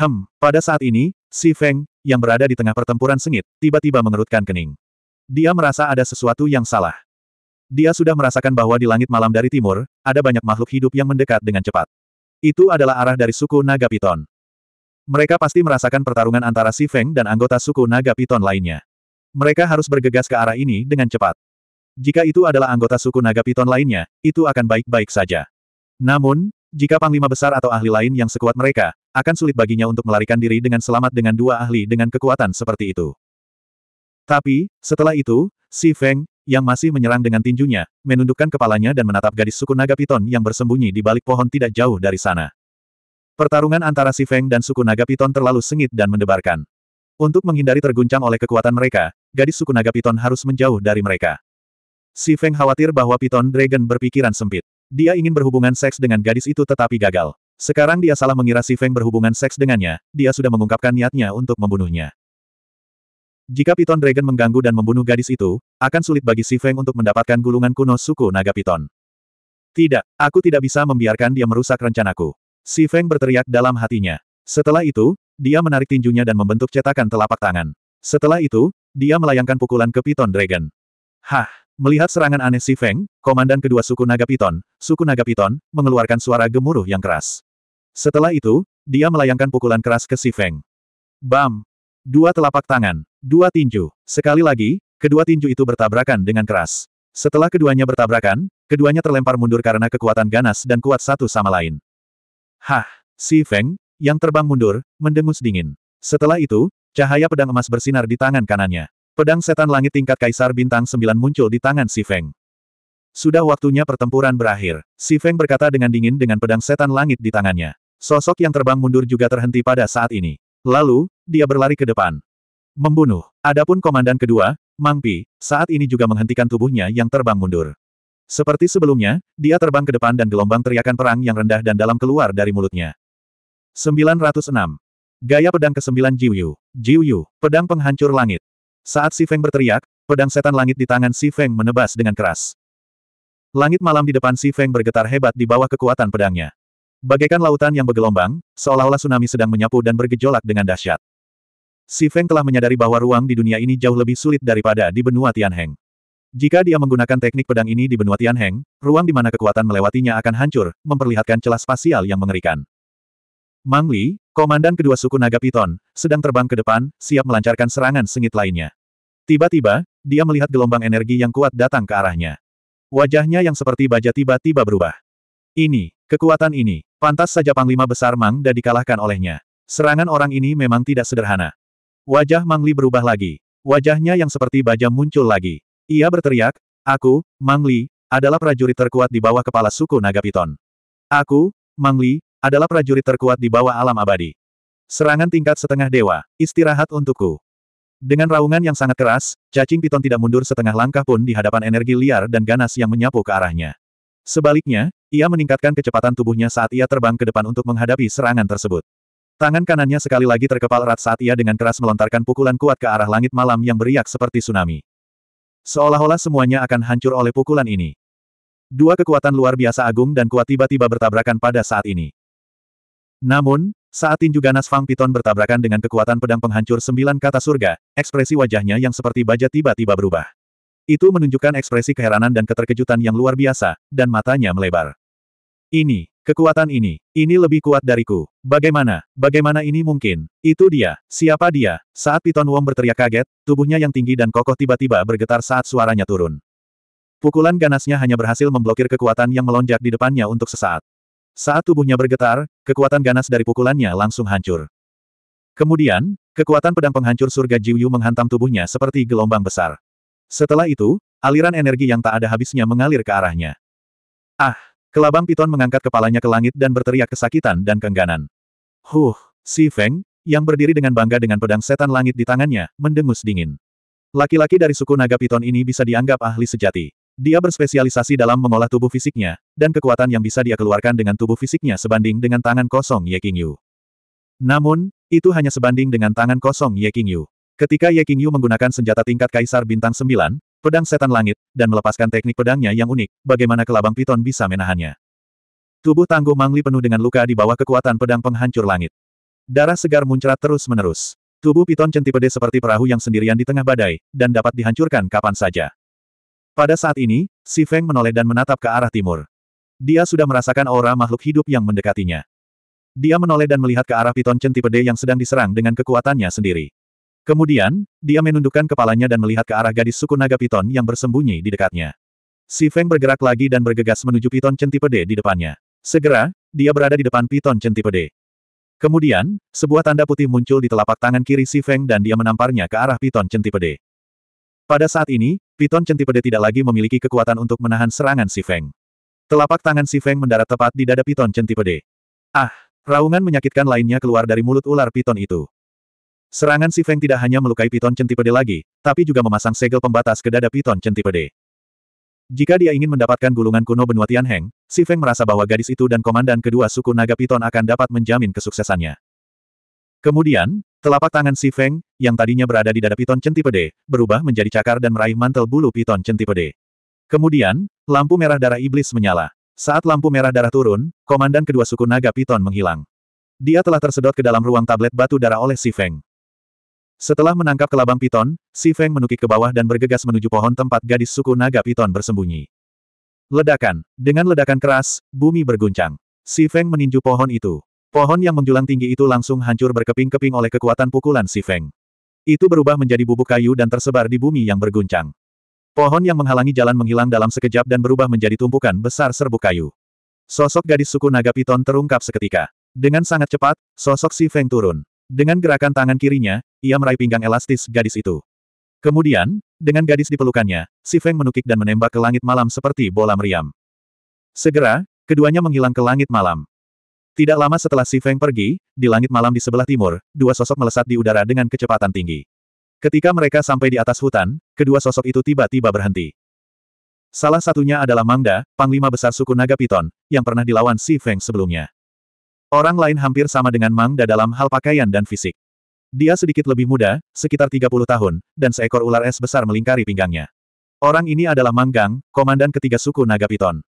Hem, pada saat ini, Si Feng, yang berada di tengah pertempuran sengit, tiba-tiba mengerutkan kening. Dia merasa ada sesuatu yang salah. Dia sudah merasakan bahwa di langit malam dari timur, ada banyak makhluk hidup yang mendekat dengan cepat. Itu adalah arah dari suku Naga Piton. Mereka pasti merasakan pertarungan antara Si Feng dan anggota suku Naga Piton lainnya. Mereka harus bergegas ke arah ini dengan cepat. Jika itu adalah anggota suku Naga Piton lainnya, itu akan baik-baik saja. Namun, jika Panglima Besar atau ahli lain yang sekuat mereka, akan sulit baginya untuk melarikan diri dengan selamat dengan dua ahli dengan kekuatan seperti itu. Tapi, setelah itu, Si Feng, yang masih menyerang dengan tinjunya, menundukkan kepalanya dan menatap gadis suku naga piton yang bersembunyi di balik pohon tidak jauh dari sana. Pertarungan antara si Feng dan suku naga piton terlalu sengit dan mendebarkan. Untuk menghindari terguncang oleh kekuatan mereka, gadis suku naga piton harus menjauh dari mereka. Si Feng khawatir bahwa piton dragon berpikiran sempit. Dia ingin berhubungan seks dengan gadis itu tetapi gagal. Sekarang dia salah mengira si Feng berhubungan seks dengannya, dia sudah mengungkapkan niatnya untuk membunuhnya. Jika piton dragon mengganggu dan membunuh gadis itu, akan sulit bagi Si Feng untuk mendapatkan gulungan kuno suku naga piton. Tidak, aku tidak bisa membiarkan dia merusak rencanaku. Si Feng berteriak dalam hatinya. Setelah itu, dia menarik tinjunya dan membentuk cetakan telapak tangan. Setelah itu, dia melayangkan pukulan ke Piton Dragon. Hah! Melihat serangan aneh Si Feng, komandan kedua suku Naga Piton, suku Naga Piton, mengeluarkan suara gemuruh yang keras. Setelah itu, dia melayangkan pukulan keras ke Si Feng. Bam! Dua telapak tangan. Dua tinju. Sekali lagi, kedua tinju itu bertabrakan dengan keras. Setelah keduanya bertabrakan, keduanya terlempar mundur karena kekuatan ganas dan kuat satu sama lain. Hah! Si Feng, yang terbang mundur, mendengus dingin. Setelah itu, cahaya pedang emas bersinar di tangan kanannya. Pedang setan langit tingkat kaisar bintang sembilan muncul di tangan Si Feng. Sudah waktunya pertempuran berakhir, Si Feng berkata dengan dingin dengan pedang setan langit di tangannya. Sosok yang terbang mundur juga terhenti pada saat ini. Lalu, dia berlari ke depan. Membunuh. Adapun komandan kedua, Mang Pi, saat ini juga menghentikan tubuhnya yang terbang mundur. Seperti sebelumnya, dia terbang ke depan dan gelombang teriakan perang yang rendah dan dalam keluar dari mulutnya. 906. Gaya pedang ke-9 Jiu Yu. pedang penghancur langit. Saat Si Feng berteriak, pedang setan langit di tangan Si Feng menebas dengan keras. Langit malam di depan Si Feng bergetar hebat di bawah kekuatan pedangnya. Bagaikan lautan yang bergelombang, seolah-olah tsunami sedang menyapu dan bergejolak dengan dahsyat. Si Feng telah menyadari bahwa ruang di dunia ini jauh lebih sulit daripada di benua Tianheng. Jika dia menggunakan teknik pedang ini di benua Tianheng, ruang di mana kekuatan melewatinya akan hancur, memperlihatkan celah spasial yang mengerikan. Mang Li, komandan kedua suku naga Piton, sedang terbang ke depan, siap melancarkan serangan sengit lainnya. Tiba-tiba, dia melihat gelombang energi yang kuat datang ke arahnya. Wajahnya yang seperti baja tiba-tiba berubah. Ini, kekuatan ini, pantas saja Panglima Besar Mang dan dikalahkan olehnya. Serangan orang ini memang tidak sederhana. Wajah Mangli berubah lagi. Wajahnya yang seperti baja muncul lagi. Ia berteriak, Aku, Mangli, adalah prajurit terkuat di bawah kepala suku Naga Piton. Aku, Mangli, adalah prajurit terkuat di bawah alam abadi. Serangan tingkat setengah dewa, istirahat untukku. Dengan raungan yang sangat keras, cacing piton tidak mundur setengah langkah pun di hadapan energi liar dan ganas yang menyapu ke arahnya. Sebaliknya, ia meningkatkan kecepatan tubuhnya saat ia terbang ke depan untuk menghadapi serangan tersebut. Tangan kanannya sekali lagi terkepal erat saat ia dengan keras melontarkan pukulan kuat ke arah langit malam yang beriak seperti tsunami. Seolah-olah semuanya akan hancur oleh pukulan ini. Dua kekuatan luar biasa agung dan kuat tiba-tiba bertabrakan pada saat ini. Namun, saat tinju ganas Fang Piton bertabrakan dengan kekuatan pedang penghancur sembilan kata surga, ekspresi wajahnya yang seperti baja tiba-tiba berubah. Itu menunjukkan ekspresi keheranan dan keterkejutan yang luar biasa, dan matanya melebar. Ini, Kekuatan ini, ini lebih kuat dariku. Bagaimana, bagaimana ini mungkin? Itu dia, siapa dia? Saat Piton Wong berteriak kaget, tubuhnya yang tinggi dan kokoh tiba-tiba bergetar saat suaranya turun. Pukulan ganasnya hanya berhasil memblokir kekuatan yang melonjak di depannya untuk sesaat. Saat tubuhnya bergetar, kekuatan ganas dari pukulannya langsung hancur. Kemudian, kekuatan pedang penghancur surga Jiuyu menghantam tubuhnya seperti gelombang besar. Setelah itu, aliran energi yang tak ada habisnya mengalir ke arahnya. Ah! Kelabang piton mengangkat kepalanya ke langit dan berteriak kesakitan dan kengganan. Huh, si Feng, yang berdiri dengan bangga dengan pedang setan langit di tangannya, mendengus dingin. Laki-laki dari suku naga piton ini bisa dianggap ahli sejati. Dia berspesialisasi dalam mengolah tubuh fisiknya, dan kekuatan yang bisa dia keluarkan dengan tubuh fisiknya sebanding dengan tangan kosong Ye Qingyu. Namun, itu hanya sebanding dengan tangan kosong Ye Qingyu. Ketika Ye Qingyu menggunakan senjata tingkat Kaisar Bintang 9, pedang setan langit, dan melepaskan teknik pedangnya yang unik, bagaimana kelabang piton bisa menahannya. Tubuh tangguh Mangli penuh dengan luka di bawah kekuatan pedang penghancur langit. Darah segar muncrat terus-menerus. Tubuh piton centipede seperti perahu yang sendirian di tengah badai, dan dapat dihancurkan kapan saja. Pada saat ini, Si Feng menoleh dan menatap ke arah timur. Dia sudah merasakan aura makhluk hidup yang mendekatinya. Dia menoleh dan melihat ke arah piton centipede yang sedang diserang dengan kekuatannya sendiri. Kemudian, dia menundukkan kepalanya dan melihat ke arah gadis suku naga piton yang bersembunyi di dekatnya. Si Feng bergerak lagi dan bergegas menuju piton centipede di depannya. Segera, dia berada di depan piton centipede. Kemudian, sebuah tanda putih muncul di telapak tangan kiri Si Feng dan dia menamparnya ke arah piton centipede. Pada saat ini, piton centipede tidak lagi memiliki kekuatan untuk menahan serangan Si Feng. Telapak tangan Si Feng mendarat tepat di dada piton centipede. Ah! Raungan menyakitkan lainnya keluar dari mulut ular piton itu. Serangan si Feng tidak hanya melukai piton centipede lagi, tapi juga memasang segel pembatas ke dada piton centipede. Jika dia ingin mendapatkan gulungan kuno benua Tianheng, si Feng merasa bahwa gadis itu dan komandan kedua suku naga piton akan dapat menjamin kesuksesannya. Kemudian, telapak tangan si Feng, yang tadinya berada di dada piton centipede, berubah menjadi cakar dan meraih mantel bulu piton centipede. Kemudian, lampu merah darah iblis menyala. Saat lampu merah darah turun, komandan kedua suku naga piton menghilang. Dia telah tersedot ke dalam ruang tablet batu darah oleh si Feng. Setelah menangkap kelabang piton, si Feng menukik ke bawah dan bergegas menuju pohon tempat gadis suku naga piton bersembunyi. Ledakan. Dengan ledakan keras, bumi berguncang. Si Feng meninju pohon itu. Pohon yang menjulang tinggi itu langsung hancur berkeping-keping oleh kekuatan pukulan si Feng. Itu berubah menjadi bubuk kayu dan tersebar di bumi yang berguncang. Pohon yang menghalangi jalan menghilang dalam sekejap dan berubah menjadi tumpukan besar serbuk kayu. Sosok gadis suku naga piton terungkap seketika. Dengan sangat cepat, sosok si Feng turun. Dengan gerakan tangan kirinya, ia meraih pinggang elastis gadis itu. Kemudian, dengan gadis di pelukannya, si Feng menukik dan menembak ke langit malam seperti bola meriam. Segera, keduanya menghilang ke langit malam. Tidak lama setelah si Feng pergi, di langit malam di sebelah timur, dua sosok melesat di udara dengan kecepatan tinggi. Ketika mereka sampai di atas hutan, kedua sosok itu tiba-tiba berhenti. Salah satunya adalah Mangda, panglima besar suku Naga Piton, yang pernah dilawan Si Feng sebelumnya. Orang lain hampir sama dengan Mang Da dalam hal pakaian dan fisik. Dia sedikit lebih muda, sekitar 30 tahun, dan seekor ular es besar melingkari pinggangnya. Orang ini adalah Manggang, komandan ketiga suku Naga Piton.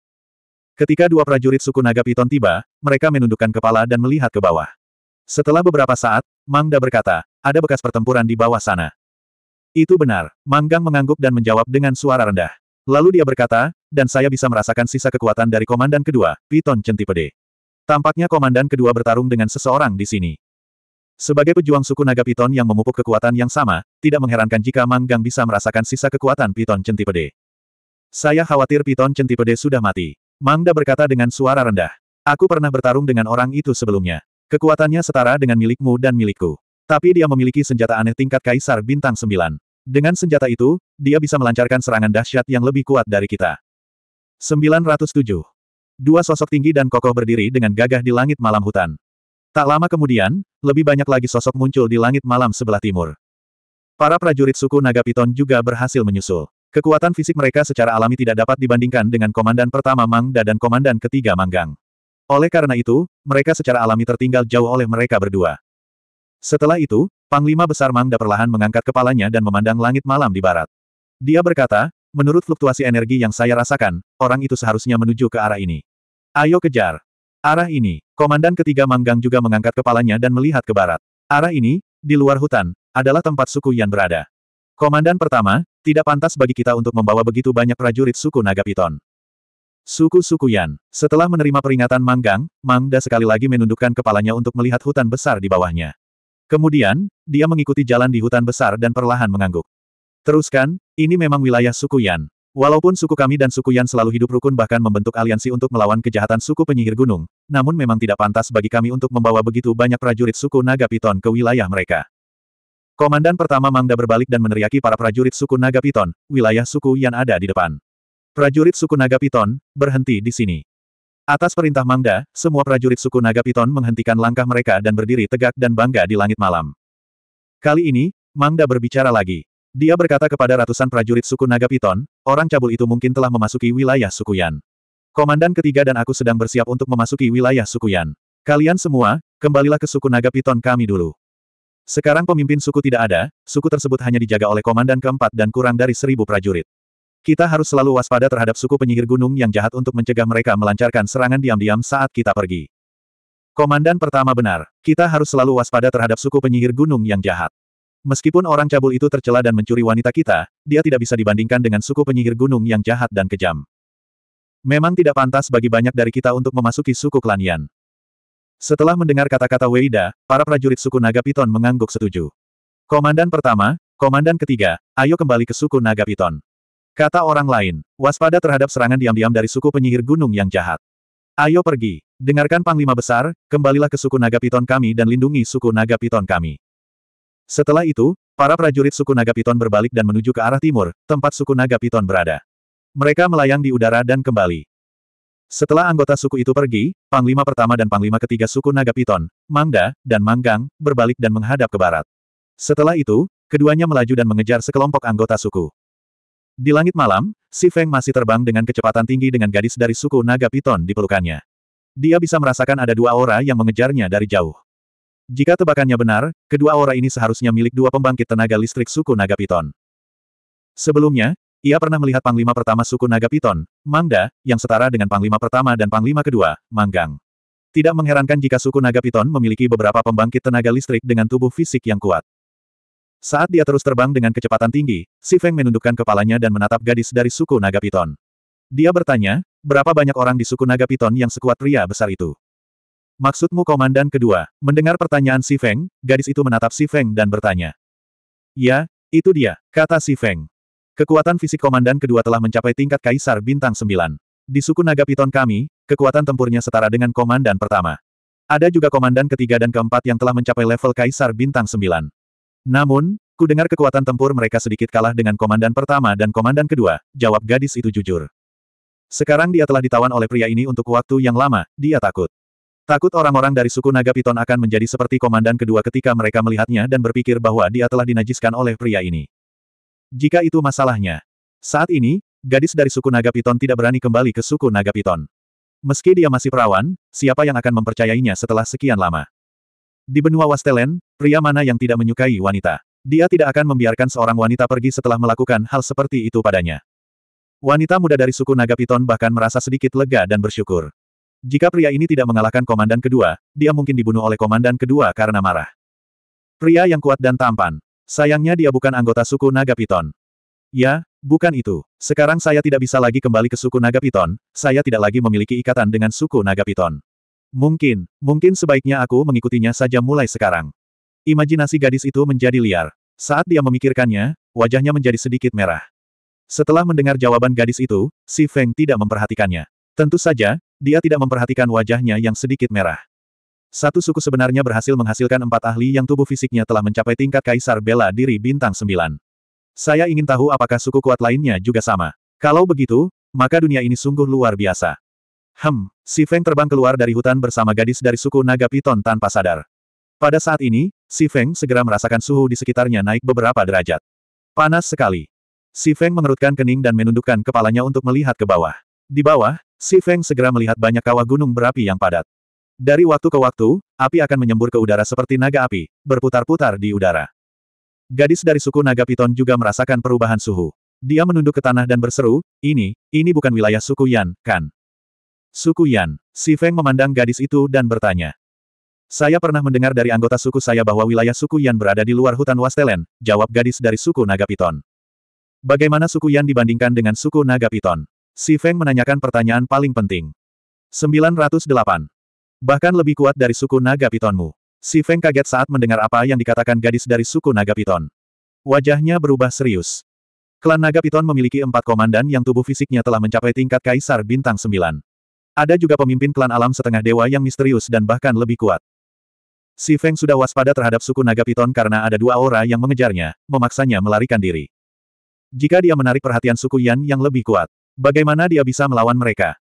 Ketika dua prajurit suku Naga Piton tiba, mereka menundukkan kepala dan melihat ke bawah. Setelah beberapa saat, Mang berkata, ada bekas pertempuran di bawah sana. Itu benar, Manggang mengangguk dan menjawab dengan suara rendah. Lalu dia berkata, dan saya bisa merasakan sisa kekuatan dari komandan kedua, Piton Centipede. Tampaknya komandan kedua bertarung dengan seseorang di sini. Sebagai pejuang suku naga piton yang memupuk kekuatan yang sama, tidak mengherankan jika Manggang bisa merasakan sisa kekuatan piton centipede. Saya khawatir piton centipede sudah mati. Mangda berkata dengan suara rendah. Aku pernah bertarung dengan orang itu sebelumnya. Kekuatannya setara dengan milikmu dan milikku. Tapi dia memiliki senjata aneh tingkat kaisar bintang Sembilan. Dengan senjata itu, dia bisa melancarkan serangan dahsyat yang lebih kuat dari kita. 907. Dua sosok tinggi dan kokoh berdiri dengan gagah di langit malam hutan. Tak lama kemudian, lebih banyak lagi sosok muncul di langit malam sebelah timur. Para prajurit suku Naga Piton juga berhasil menyusul. Kekuatan fisik mereka secara alami tidak dapat dibandingkan dengan komandan pertama Mangda dan komandan ketiga Manggang. Oleh karena itu, mereka secara alami tertinggal jauh oleh mereka berdua. Setelah itu, Panglima Besar Mangda perlahan mengangkat kepalanya dan memandang langit malam di barat. Dia berkata, menurut fluktuasi energi yang saya rasakan, orang itu seharusnya menuju ke arah ini. Ayo kejar. Arah ini, komandan ketiga Manggang juga mengangkat kepalanya dan melihat ke barat. Arah ini, di luar hutan, adalah tempat suku Yan berada. Komandan pertama, tidak pantas bagi kita untuk membawa begitu banyak prajurit suku Naga Piton. Suku-suku Yan, setelah menerima peringatan Manggang, Mangda sekali lagi menundukkan kepalanya untuk melihat hutan besar di bawahnya. Kemudian, dia mengikuti jalan di hutan besar dan perlahan mengangguk. Teruskan, ini memang wilayah suku Yan. Walaupun suku kami dan suku Yan selalu hidup rukun bahkan membentuk aliansi untuk melawan kejahatan suku penyihir gunung, namun memang tidak pantas bagi kami untuk membawa begitu banyak prajurit suku Naga Piton ke wilayah mereka. Komandan pertama Mangda berbalik dan meneriaki para prajurit suku Naga Piton, wilayah suku Yan ada di depan. Prajurit suku Naga Piton, berhenti di sini. Atas perintah Mangda, semua prajurit suku Naga Piton menghentikan langkah mereka dan berdiri tegak dan bangga di langit malam. Kali ini, Mangda berbicara lagi. Dia berkata kepada ratusan prajurit suku Naga Piton, orang cabul itu mungkin telah memasuki wilayah suku Yan. Komandan ketiga dan aku sedang bersiap untuk memasuki wilayah suku Yan. Kalian semua, kembalilah ke suku Naga Piton kami dulu. Sekarang pemimpin suku tidak ada, suku tersebut hanya dijaga oleh komandan keempat dan kurang dari seribu prajurit. Kita harus selalu waspada terhadap suku penyihir gunung yang jahat untuk mencegah mereka melancarkan serangan diam-diam saat kita pergi. Komandan pertama benar, kita harus selalu waspada terhadap suku penyihir gunung yang jahat. Meskipun orang cabul itu tercela dan mencuri wanita kita, dia tidak bisa dibandingkan dengan suku penyihir gunung yang jahat dan kejam. Memang tidak pantas bagi banyak dari kita untuk memasuki suku klan Setelah mendengar kata-kata Weida, para prajurit suku Naga Piton mengangguk setuju. Komandan pertama, komandan ketiga, ayo kembali ke suku Naga Piton. Kata orang lain, waspada terhadap serangan diam-diam dari suku penyihir gunung yang jahat. Ayo pergi, dengarkan Panglima Besar, kembalilah ke suku Naga Piton kami dan lindungi suku Naga Piton kami. Setelah itu, para prajurit suku Naga Piton berbalik dan menuju ke arah timur, tempat suku Naga Piton berada. Mereka melayang di udara dan kembali. Setelah anggota suku itu pergi, Panglima pertama dan Panglima ketiga suku Naga Piton, Mangda, dan Manggang, berbalik dan menghadap ke barat. Setelah itu, keduanya melaju dan mengejar sekelompok anggota suku. Di langit malam, Si Feng masih terbang dengan kecepatan tinggi dengan gadis dari suku Naga Piton di pelukannya. Dia bisa merasakan ada dua aura yang mengejarnya dari jauh. Jika tebakannya benar, kedua aura ini seharusnya milik dua pembangkit tenaga listrik suku Naga Piton. Sebelumnya, ia pernah melihat Panglima pertama suku Naga Piton, Mangda, yang setara dengan Panglima pertama dan Panglima kedua, Manggang. Tidak mengherankan jika suku Naga Piton memiliki beberapa pembangkit tenaga listrik dengan tubuh fisik yang kuat. Saat dia terus terbang dengan kecepatan tinggi, Si Feng menundukkan kepalanya dan menatap gadis dari suku Naga Piton. Dia bertanya, berapa banyak orang di suku Naga Piton yang sekuat pria besar itu? Maksudmu komandan kedua? Mendengar pertanyaan Si Feng, gadis itu menatap Si Feng dan bertanya. Ya, itu dia, kata Si Feng. Kekuatan fisik komandan kedua telah mencapai tingkat kaisar bintang Sembilan. Di suku naga piton kami, kekuatan tempurnya setara dengan komandan pertama. Ada juga komandan ketiga dan keempat yang telah mencapai level kaisar bintang Sembilan. Namun, ku dengar kekuatan tempur mereka sedikit kalah dengan komandan pertama dan komandan kedua, jawab gadis itu jujur. Sekarang dia telah ditawan oleh pria ini untuk waktu yang lama, dia takut. Takut orang-orang dari suku Naga Piton akan menjadi seperti komandan kedua ketika mereka melihatnya dan berpikir bahwa dia telah dinajiskan oleh pria ini. Jika itu masalahnya. Saat ini, gadis dari suku Naga Piton tidak berani kembali ke suku Naga Piton. Meski dia masih perawan, siapa yang akan mempercayainya setelah sekian lama? Di benua Wastelen, pria mana yang tidak menyukai wanita? Dia tidak akan membiarkan seorang wanita pergi setelah melakukan hal seperti itu padanya. Wanita muda dari suku Naga Piton bahkan merasa sedikit lega dan bersyukur. Jika pria ini tidak mengalahkan komandan kedua, dia mungkin dibunuh oleh komandan kedua karena marah. Pria yang kuat dan tampan. Sayangnya dia bukan anggota suku Naga Piton. Ya, bukan itu. Sekarang saya tidak bisa lagi kembali ke suku Naga Piton, saya tidak lagi memiliki ikatan dengan suku Naga Piton. Mungkin, mungkin sebaiknya aku mengikutinya saja mulai sekarang. Imajinasi gadis itu menjadi liar. Saat dia memikirkannya, wajahnya menjadi sedikit merah. Setelah mendengar jawaban gadis itu, si Feng tidak memperhatikannya. Tentu saja, dia tidak memperhatikan wajahnya yang sedikit merah. Satu suku sebenarnya berhasil menghasilkan empat ahli yang tubuh fisiknya telah mencapai tingkat kaisar bela diri bintang sembilan. Saya ingin tahu apakah suku kuat lainnya juga sama. Kalau begitu, maka dunia ini sungguh luar biasa. Hem, si Feng terbang keluar dari hutan bersama gadis dari suku naga piton tanpa sadar. Pada saat ini, si Feng segera merasakan suhu di sekitarnya naik beberapa derajat. Panas sekali. Si Feng mengerutkan kening dan menundukkan kepalanya untuk melihat ke bawah. Di bawah, Si Feng segera melihat banyak kawah gunung berapi yang padat. Dari waktu ke waktu, api akan menyembur ke udara seperti naga api, berputar-putar di udara. Gadis dari suku naga Piton juga merasakan perubahan suhu. Dia menunduk ke tanah dan berseru, ini, ini bukan wilayah suku Yan, kan? Suku Yan, Si Feng memandang gadis itu dan bertanya. Saya pernah mendengar dari anggota suku saya bahwa wilayah suku Yan berada di luar hutan Wastelen, jawab gadis dari suku naga Piton. Bagaimana suku Yan dibandingkan dengan suku naga Piton? Si Feng menanyakan pertanyaan paling penting. 908. Bahkan lebih kuat dari suku naga pitonmu. Si Feng kaget saat mendengar apa yang dikatakan gadis dari suku naga piton. Wajahnya berubah serius. Klan naga piton memiliki empat komandan yang tubuh fisiknya telah mencapai tingkat kaisar bintang 9. Ada juga pemimpin klan alam setengah dewa yang misterius dan bahkan lebih kuat. Si Feng sudah waspada terhadap suku naga piton karena ada dua aura yang mengejarnya, memaksanya melarikan diri. Jika dia menarik perhatian suku Yan yang lebih kuat, Bagaimana dia bisa melawan mereka?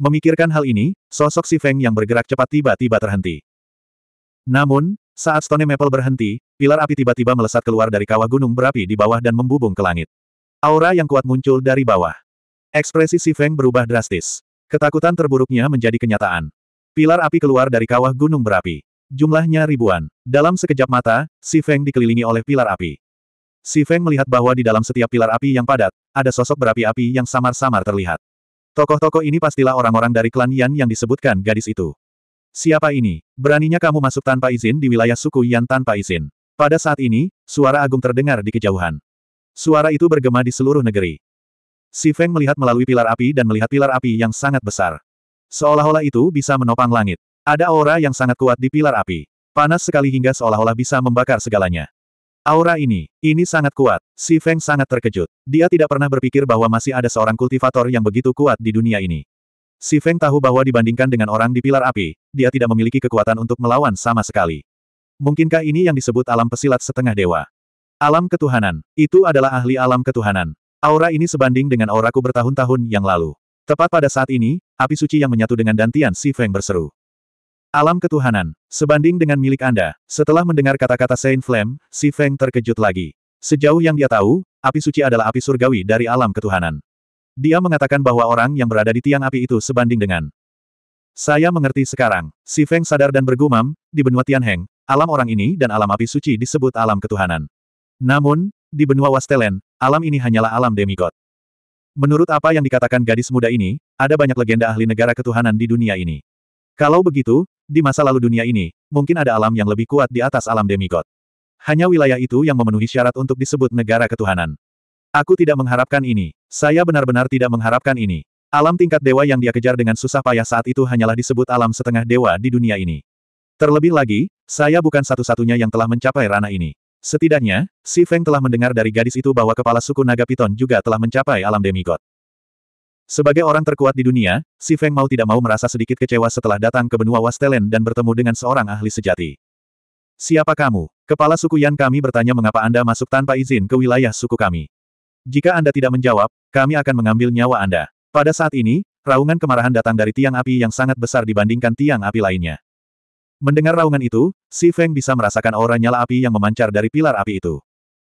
Memikirkan hal ini, sosok si Feng yang bergerak cepat tiba-tiba terhenti. Namun, saat Stone Maple berhenti, pilar api tiba-tiba melesat keluar dari kawah gunung berapi di bawah dan membubung ke langit. Aura yang kuat muncul dari bawah. Ekspresi si Feng berubah drastis. Ketakutan terburuknya menjadi kenyataan. Pilar api keluar dari kawah gunung berapi. Jumlahnya ribuan. Dalam sekejap mata, Si Feng dikelilingi oleh pilar api. Si Feng melihat bahwa di dalam setiap pilar api yang padat, ada sosok berapi-api yang samar-samar terlihat. Tokoh-tokoh ini pastilah orang-orang dari klan Yan yang disebutkan gadis itu. Siapa ini? Beraninya kamu masuk tanpa izin di wilayah suku Yan tanpa izin. Pada saat ini, suara agung terdengar di kejauhan. Suara itu bergema di seluruh negeri. Si Feng melihat melalui pilar api dan melihat pilar api yang sangat besar. Seolah-olah itu bisa menopang langit. Ada aura yang sangat kuat di pilar api. Panas sekali hingga seolah-olah bisa membakar segalanya. Aura ini, ini sangat kuat. Si Feng sangat terkejut. Dia tidak pernah berpikir bahwa masih ada seorang kultivator yang begitu kuat di dunia ini. Si Feng tahu bahwa dibandingkan dengan orang di pilar api, dia tidak memiliki kekuatan untuk melawan sama sekali. Mungkinkah ini yang disebut alam pesilat setengah dewa? Alam ketuhanan, itu adalah ahli alam ketuhanan. Aura ini sebanding dengan auraku bertahun-tahun yang lalu. Tepat pada saat ini, api suci yang menyatu dengan dantian Si Feng berseru. Alam ketuhanan, sebanding dengan milik Anda, setelah mendengar kata-kata Saint Flame, si Feng terkejut lagi. Sejauh yang dia tahu, api suci adalah api surgawi dari alam ketuhanan. Dia mengatakan bahwa orang yang berada di tiang api itu sebanding dengan saya mengerti sekarang. Si Feng sadar dan bergumam, di benua Tianheng, alam orang ini dan alam api suci disebut alam ketuhanan. Namun, di benua Wastelen, alam ini hanyalah alam demigod. Menurut apa yang dikatakan gadis muda ini, ada banyak legenda ahli negara ketuhanan di dunia ini. Kalau begitu, di masa lalu dunia ini, mungkin ada alam yang lebih kuat di atas alam demigod. Hanya wilayah itu yang memenuhi syarat untuk disebut negara ketuhanan. Aku tidak mengharapkan ini. Saya benar-benar tidak mengharapkan ini. Alam tingkat dewa yang dia kejar dengan susah payah saat itu hanyalah disebut alam setengah dewa di dunia ini. Terlebih lagi, saya bukan satu-satunya yang telah mencapai ranah ini. Setidaknya, Si Feng telah mendengar dari gadis itu bahwa kepala suku naga Piton juga telah mencapai alam demigod. Sebagai orang terkuat di dunia, si Feng mau tidak mau merasa sedikit kecewa setelah datang ke benua Wastelen dan bertemu dengan seorang ahli sejati. Siapa kamu? Kepala suku Yan kami bertanya mengapa Anda masuk tanpa izin ke wilayah suku kami. Jika Anda tidak menjawab, kami akan mengambil nyawa Anda. Pada saat ini, raungan kemarahan datang dari tiang api yang sangat besar dibandingkan tiang api lainnya. Mendengar raungan itu, si Feng bisa merasakan aura nyala api yang memancar dari pilar api itu.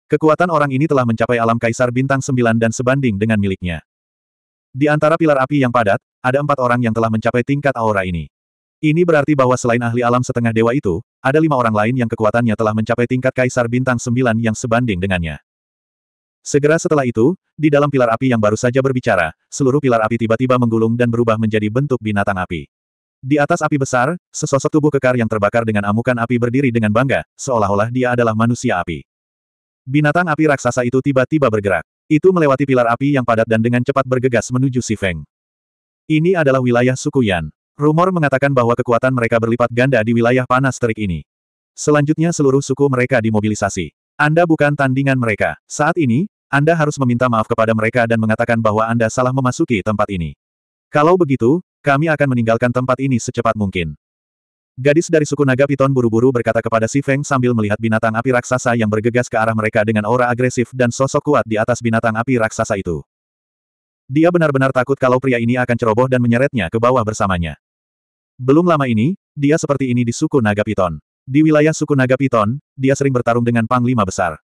Kekuatan orang ini telah mencapai alam kaisar bintang Sembilan dan sebanding dengan miliknya. Di antara pilar api yang padat, ada empat orang yang telah mencapai tingkat aura ini. Ini berarti bahwa selain ahli alam setengah dewa itu, ada lima orang lain yang kekuatannya telah mencapai tingkat kaisar bintang sembilan yang sebanding dengannya. Segera setelah itu, di dalam pilar api yang baru saja berbicara, seluruh pilar api tiba-tiba menggulung dan berubah menjadi bentuk binatang api. Di atas api besar, sesosok tubuh kekar yang terbakar dengan amukan api berdiri dengan bangga, seolah-olah dia adalah manusia api. Binatang api raksasa itu tiba-tiba bergerak. Itu melewati pilar api yang padat dan dengan cepat bergegas menuju Si Feng. Ini adalah wilayah suku Yan. Rumor mengatakan bahwa kekuatan mereka berlipat ganda di wilayah panas terik ini. Selanjutnya seluruh suku mereka dimobilisasi. Anda bukan tandingan mereka. Saat ini, Anda harus meminta maaf kepada mereka dan mengatakan bahwa Anda salah memasuki tempat ini. Kalau begitu, kami akan meninggalkan tempat ini secepat mungkin. Gadis dari suku naga piton buru-buru berkata kepada Si Feng sambil melihat binatang api raksasa yang bergegas ke arah mereka dengan aura agresif dan sosok kuat di atas binatang api raksasa itu. Dia benar-benar takut kalau pria ini akan ceroboh dan menyeretnya ke bawah bersamanya. Belum lama ini, dia seperti ini di suku naga piton. Di wilayah suku naga piton, dia sering bertarung dengan Panglima Besar.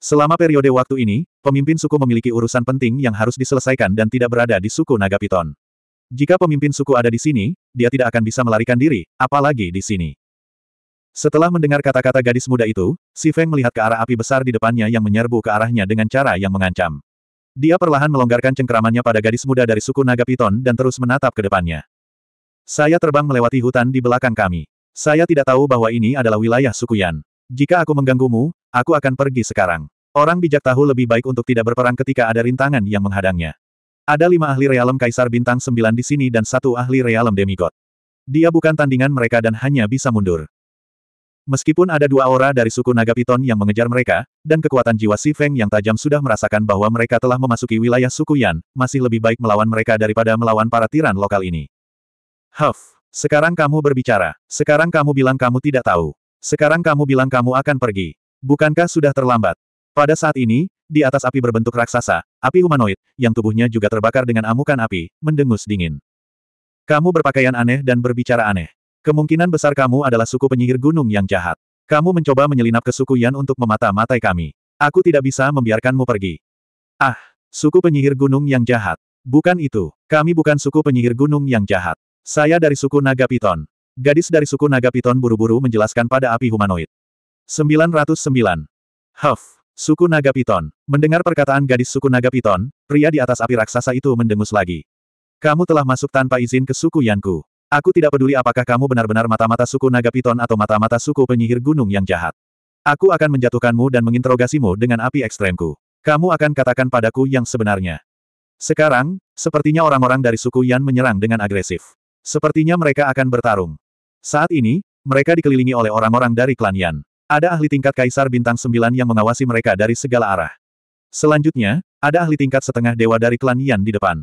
Selama periode waktu ini, pemimpin suku memiliki urusan penting yang harus diselesaikan dan tidak berada di suku naga piton. Jika pemimpin suku ada di sini, dia tidak akan bisa melarikan diri, apalagi di sini. Setelah mendengar kata-kata gadis muda itu, Si Feng melihat ke arah api besar di depannya yang menyerbu ke arahnya dengan cara yang mengancam. Dia perlahan melonggarkan cengkeramannya pada gadis muda dari suku Naga Piton dan terus menatap ke depannya. Saya terbang melewati hutan di belakang kami. Saya tidak tahu bahwa ini adalah wilayah suku Yan. Jika aku mengganggumu, aku akan pergi sekarang. Orang bijak tahu lebih baik untuk tidak berperang ketika ada rintangan yang menghadangnya. Ada lima ahli realem kaisar bintang sembilan di sini dan satu ahli realem demigod. Dia bukan tandingan mereka dan hanya bisa mundur. Meskipun ada dua aura dari suku naga piton yang mengejar mereka, dan kekuatan jiwa si Feng yang tajam sudah merasakan bahwa mereka telah memasuki wilayah suku Yan, masih lebih baik melawan mereka daripada melawan para tiran lokal ini. Huff, sekarang kamu berbicara. Sekarang kamu bilang kamu tidak tahu. Sekarang kamu bilang kamu akan pergi. Bukankah sudah terlambat? Pada saat ini, di atas api berbentuk raksasa, api humanoid, yang tubuhnya juga terbakar dengan amukan api, mendengus dingin. Kamu berpakaian aneh dan berbicara aneh. Kemungkinan besar kamu adalah suku penyihir gunung yang jahat. Kamu mencoba menyelinap ke suku Yan untuk memata-matai kami. Aku tidak bisa membiarkanmu pergi. Ah, suku penyihir gunung yang jahat. Bukan itu. Kami bukan suku penyihir gunung yang jahat. Saya dari suku Naga Piton. Gadis dari suku Naga Piton buru-buru menjelaskan pada api humanoid. 909. Huff. Suku Naga Piton. Mendengar perkataan gadis suku Naga Piton, pria di atas api raksasa itu mendengus lagi. Kamu telah masuk tanpa izin ke suku Yanku. Aku tidak peduli apakah kamu benar-benar mata-mata suku Naga Piton atau mata-mata suku penyihir gunung yang jahat. Aku akan menjatuhkanmu dan menginterogasimu dengan api ekstremku. Kamu akan katakan padaku yang sebenarnya. Sekarang, sepertinya orang-orang dari suku Yan menyerang dengan agresif. Sepertinya mereka akan bertarung. Saat ini, mereka dikelilingi oleh orang-orang dari klan Yan. Ada ahli tingkat Kaisar Bintang 9 yang mengawasi mereka dari segala arah. Selanjutnya, ada ahli tingkat setengah dewa dari klan Yan di depan.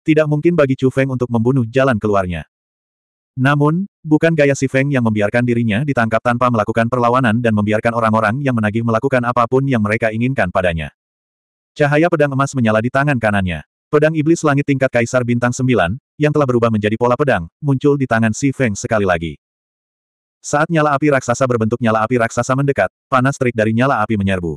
Tidak mungkin bagi Chu Feng untuk membunuh jalan keluarnya. Namun, bukan gaya Si Feng yang membiarkan dirinya ditangkap tanpa melakukan perlawanan dan membiarkan orang-orang yang menagih melakukan apapun yang mereka inginkan padanya. Cahaya pedang emas menyala di tangan kanannya. Pedang iblis langit tingkat kaisar bintang 9, yang telah berubah menjadi pola pedang, muncul di tangan Si Feng sekali lagi. Saat nyala api raksasa berbentuk nyala api raksasa mendekat, panas terik dari nyala api menyerbu.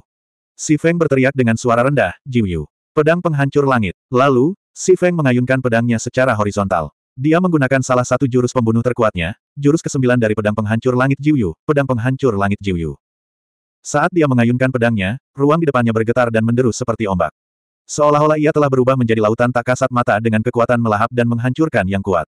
Si Feng berteriak dengan suara rendah, Jiuyu. Pedang penghancur langit. Lalu, si Feng mengayunkan pedangnya secara horizontal. Dia menggunakan salah satu jurus pembunuh terkuatnya, jurus kesembilan dari pedang penghancur langit Jiuyu, pedang penghancur langit Jiuyu. Saat dia mengayunkan pedangnya, ruang di depannya bergetar dan menderu seperti ombak. Seolah-olah ia telah berubah menjadi lautan tak kasat mata dengan kekuatan melahap dan menghancurkan yang kuat.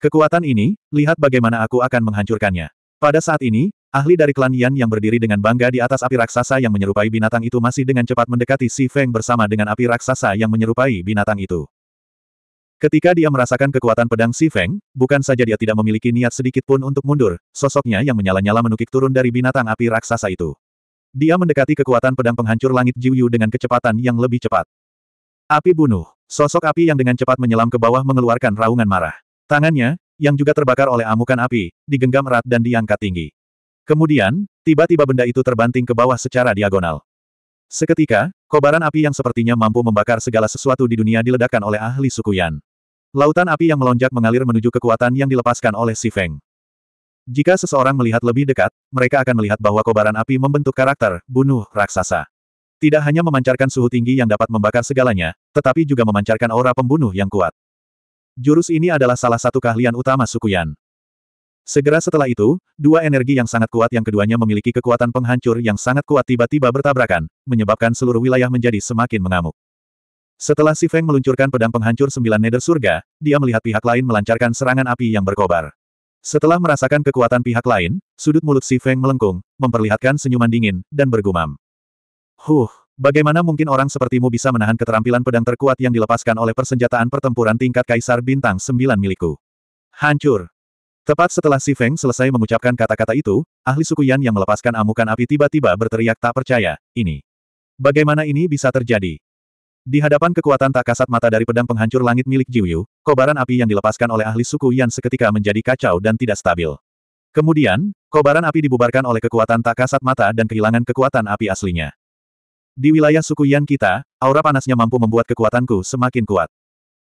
Kekuatan ini, lihat bagaimana aku akan menghancurkannya. Pada saat ini, ahli dari klan Yan yang berdiri dengan bangga di atas api raksasa yang menyerupai binatang itu masih dengan cepat mendekati Si Feng bersama dengan api raksasa yang menyerupai binatang itu. Ketika dia merasakan kekuatan pedang Si Feng, bukan saja dia tidak memiliki niat sedikit pun untuk mundur, sosoknya yang menyala-nyala menukik turun dari binatang api raksasa itu. Dia mendekati kekuatan pedang penghancur langit Jiu Yu dengan kecepatan yang lebih cepat. Api bunuh. Sosok api yang dengan cepat menyelam ke bawah mengeluarkan raungan marah. Tangannya, yang juga terbakar oleh amukan api, digenggam erat dan diangkat tinggi. Kemudian, tiba-tiba benda itu terbanting ke bawah secara diagonal. Seketika, kobaran api yang sepertinya mampu membakar segala sesuatu di dunia diledakkan oleh ahli suku Yan. Lautan api yang melonjak mengalir menuju kekuatan yang dilepaskan oleh Si Feng. Jika seseorang melihat lebih dekat, mereka akan melihat bahwa kobaran api membentuk karakter, bunuh, raksasa. Tidak hanya memancarkan suhu tinggi yang dapat membakar segalanya, tetapi juga memancarkan aura pembunuh yang kuat. Jurus ini adalah salah satu keahlian utama suku Yan. Segera setelah itu, dua energi yang sangat kuat yang keduanya memiliki kekuatan penghancur yang sangat kuat tiba-tiba bertabrakan, menyebabkan seluruh wilayah menjadi semakin mengamuk. Setelah Si Feng meluncurkan pedang penghancur sembilan neder surga, dia melihat pihak lain melancarkan serangan api yang berkobar. Setelah merasakan kekuatan pihak lain, sudut mulut Si Feng melengkung, memperlihatkan senyuman dingin, dan bergumam. Huh! Bagaimana mungkin orang sepertimu bisa menahan keterampilan pedang terkuat yang dilepaskan oleh persenjataan pertempuran tingkat Kaisar Bintang 9 milikku? Hancur! Tepat setelah Si Feng selesai mengucapkan kata-kata itu, ahli suku Yan yang melepaskan amukan api tiba-tiba berteriak tak percaya, ini. Bagaimana ini bisa terjadi? Di hadapan kekuatan tak kasat mata dari pedang penghancur langit milik Jiuyu, kobaran api yang dilepaskan oleh ahli suku Yan seketika menjadi kacau dan tidak stabil. Kemudian, kobaran api dibubarkan oleh kekuatan tak kasat mata dan kehilangan kekuatan api aslinya. Di wilayah suku Yan kita, aura panasnya mampu membuat kekuatanku semakin kuat.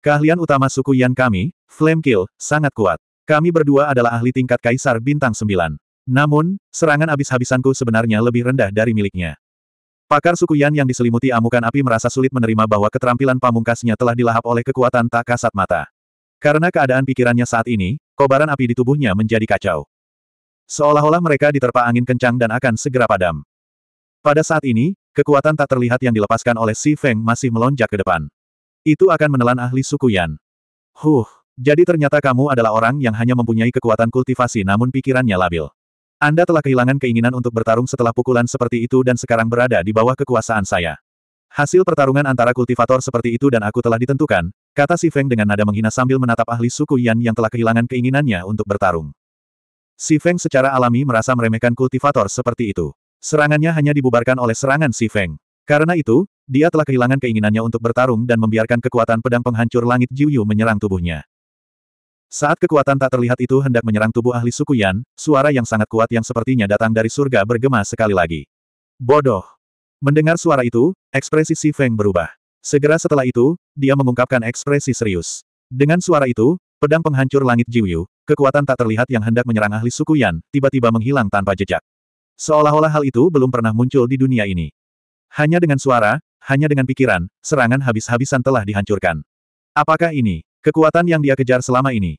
Keahlian utama suku Yan kami, Flame Kill, sangat kuat. Kami berdua adalah ahli tingkat Kaisar Bintang 9. Namun, serangan abis-habisanku sebenarnya lebih rendah dari miliknya. Pakar suku Yan yang diselimuti amukan api merasa sulit menerima bahwa keterampilan pamungkasnya telah dilahap oleh kekuatan tak kasat mata. Karena keadaan pikirannya saat ini, kobaran api di tubuhnya menjadi kacau. Seolah-olah mereka diterpa angin kencang dan akan segera padam. Pada saat ini, Kekuatan tak terlihat yang dilepaskan oleh Si Feng masih melonjak ke depan. Itu akan menelan ahli suku Yan. Huh, jadi ternyata kamu adalah orang yang hanya mempunyai kekuatan kultivasi namun pikirannya labil. Anda telah kehilangan keinginan untuk bertarung setelah pukulan seperti itu dan sekarang berada di bawah kekuasaan saya. Hasil pertarungan antara kultivator seperti itu dan aku telah ditentukan, kata si Feng dengan nada menghina sambil menatap ahli suku Yan yang telah kehilangan keinginannya untuk bertarung. Si Feng secara alami merasa meremehkan kultivator seperti itu. Serangannya hanya dibubarkan oleh serangan Si Feng. Karena itu, dia telah kehilangan keinginannya untuk bertarung dan membiarkan kekuatan pedang penghancur langit Jiu Yu menyerang tubuhnya. Saat kekuatan tak terlihat itu hendak menyerang tubuh ahli suku Yan, suara yang sangat kuat yang sepertinya datang dari surga bergema sekali lagi. Bodoh! Mendengar suara itu, ekspresi Si Feng berubah. Segera setelah itu, dia mengungkapkan ekspresi serius. Dengan suara itu, pedang penghancur langit Jiu Yu, kekuatan tak terlihat yang hendak menyerang ahli suku Yan, tiba-tiba menghilang tanpa jejak. Seolah-olah hal itu belum pernah muncul di dunia ini. Hanya dengan suara, hanya dengan pikiran, serangan habis-habisan telah dihancurkan. Apakah ini kekuatan yang dia kejar selama ini?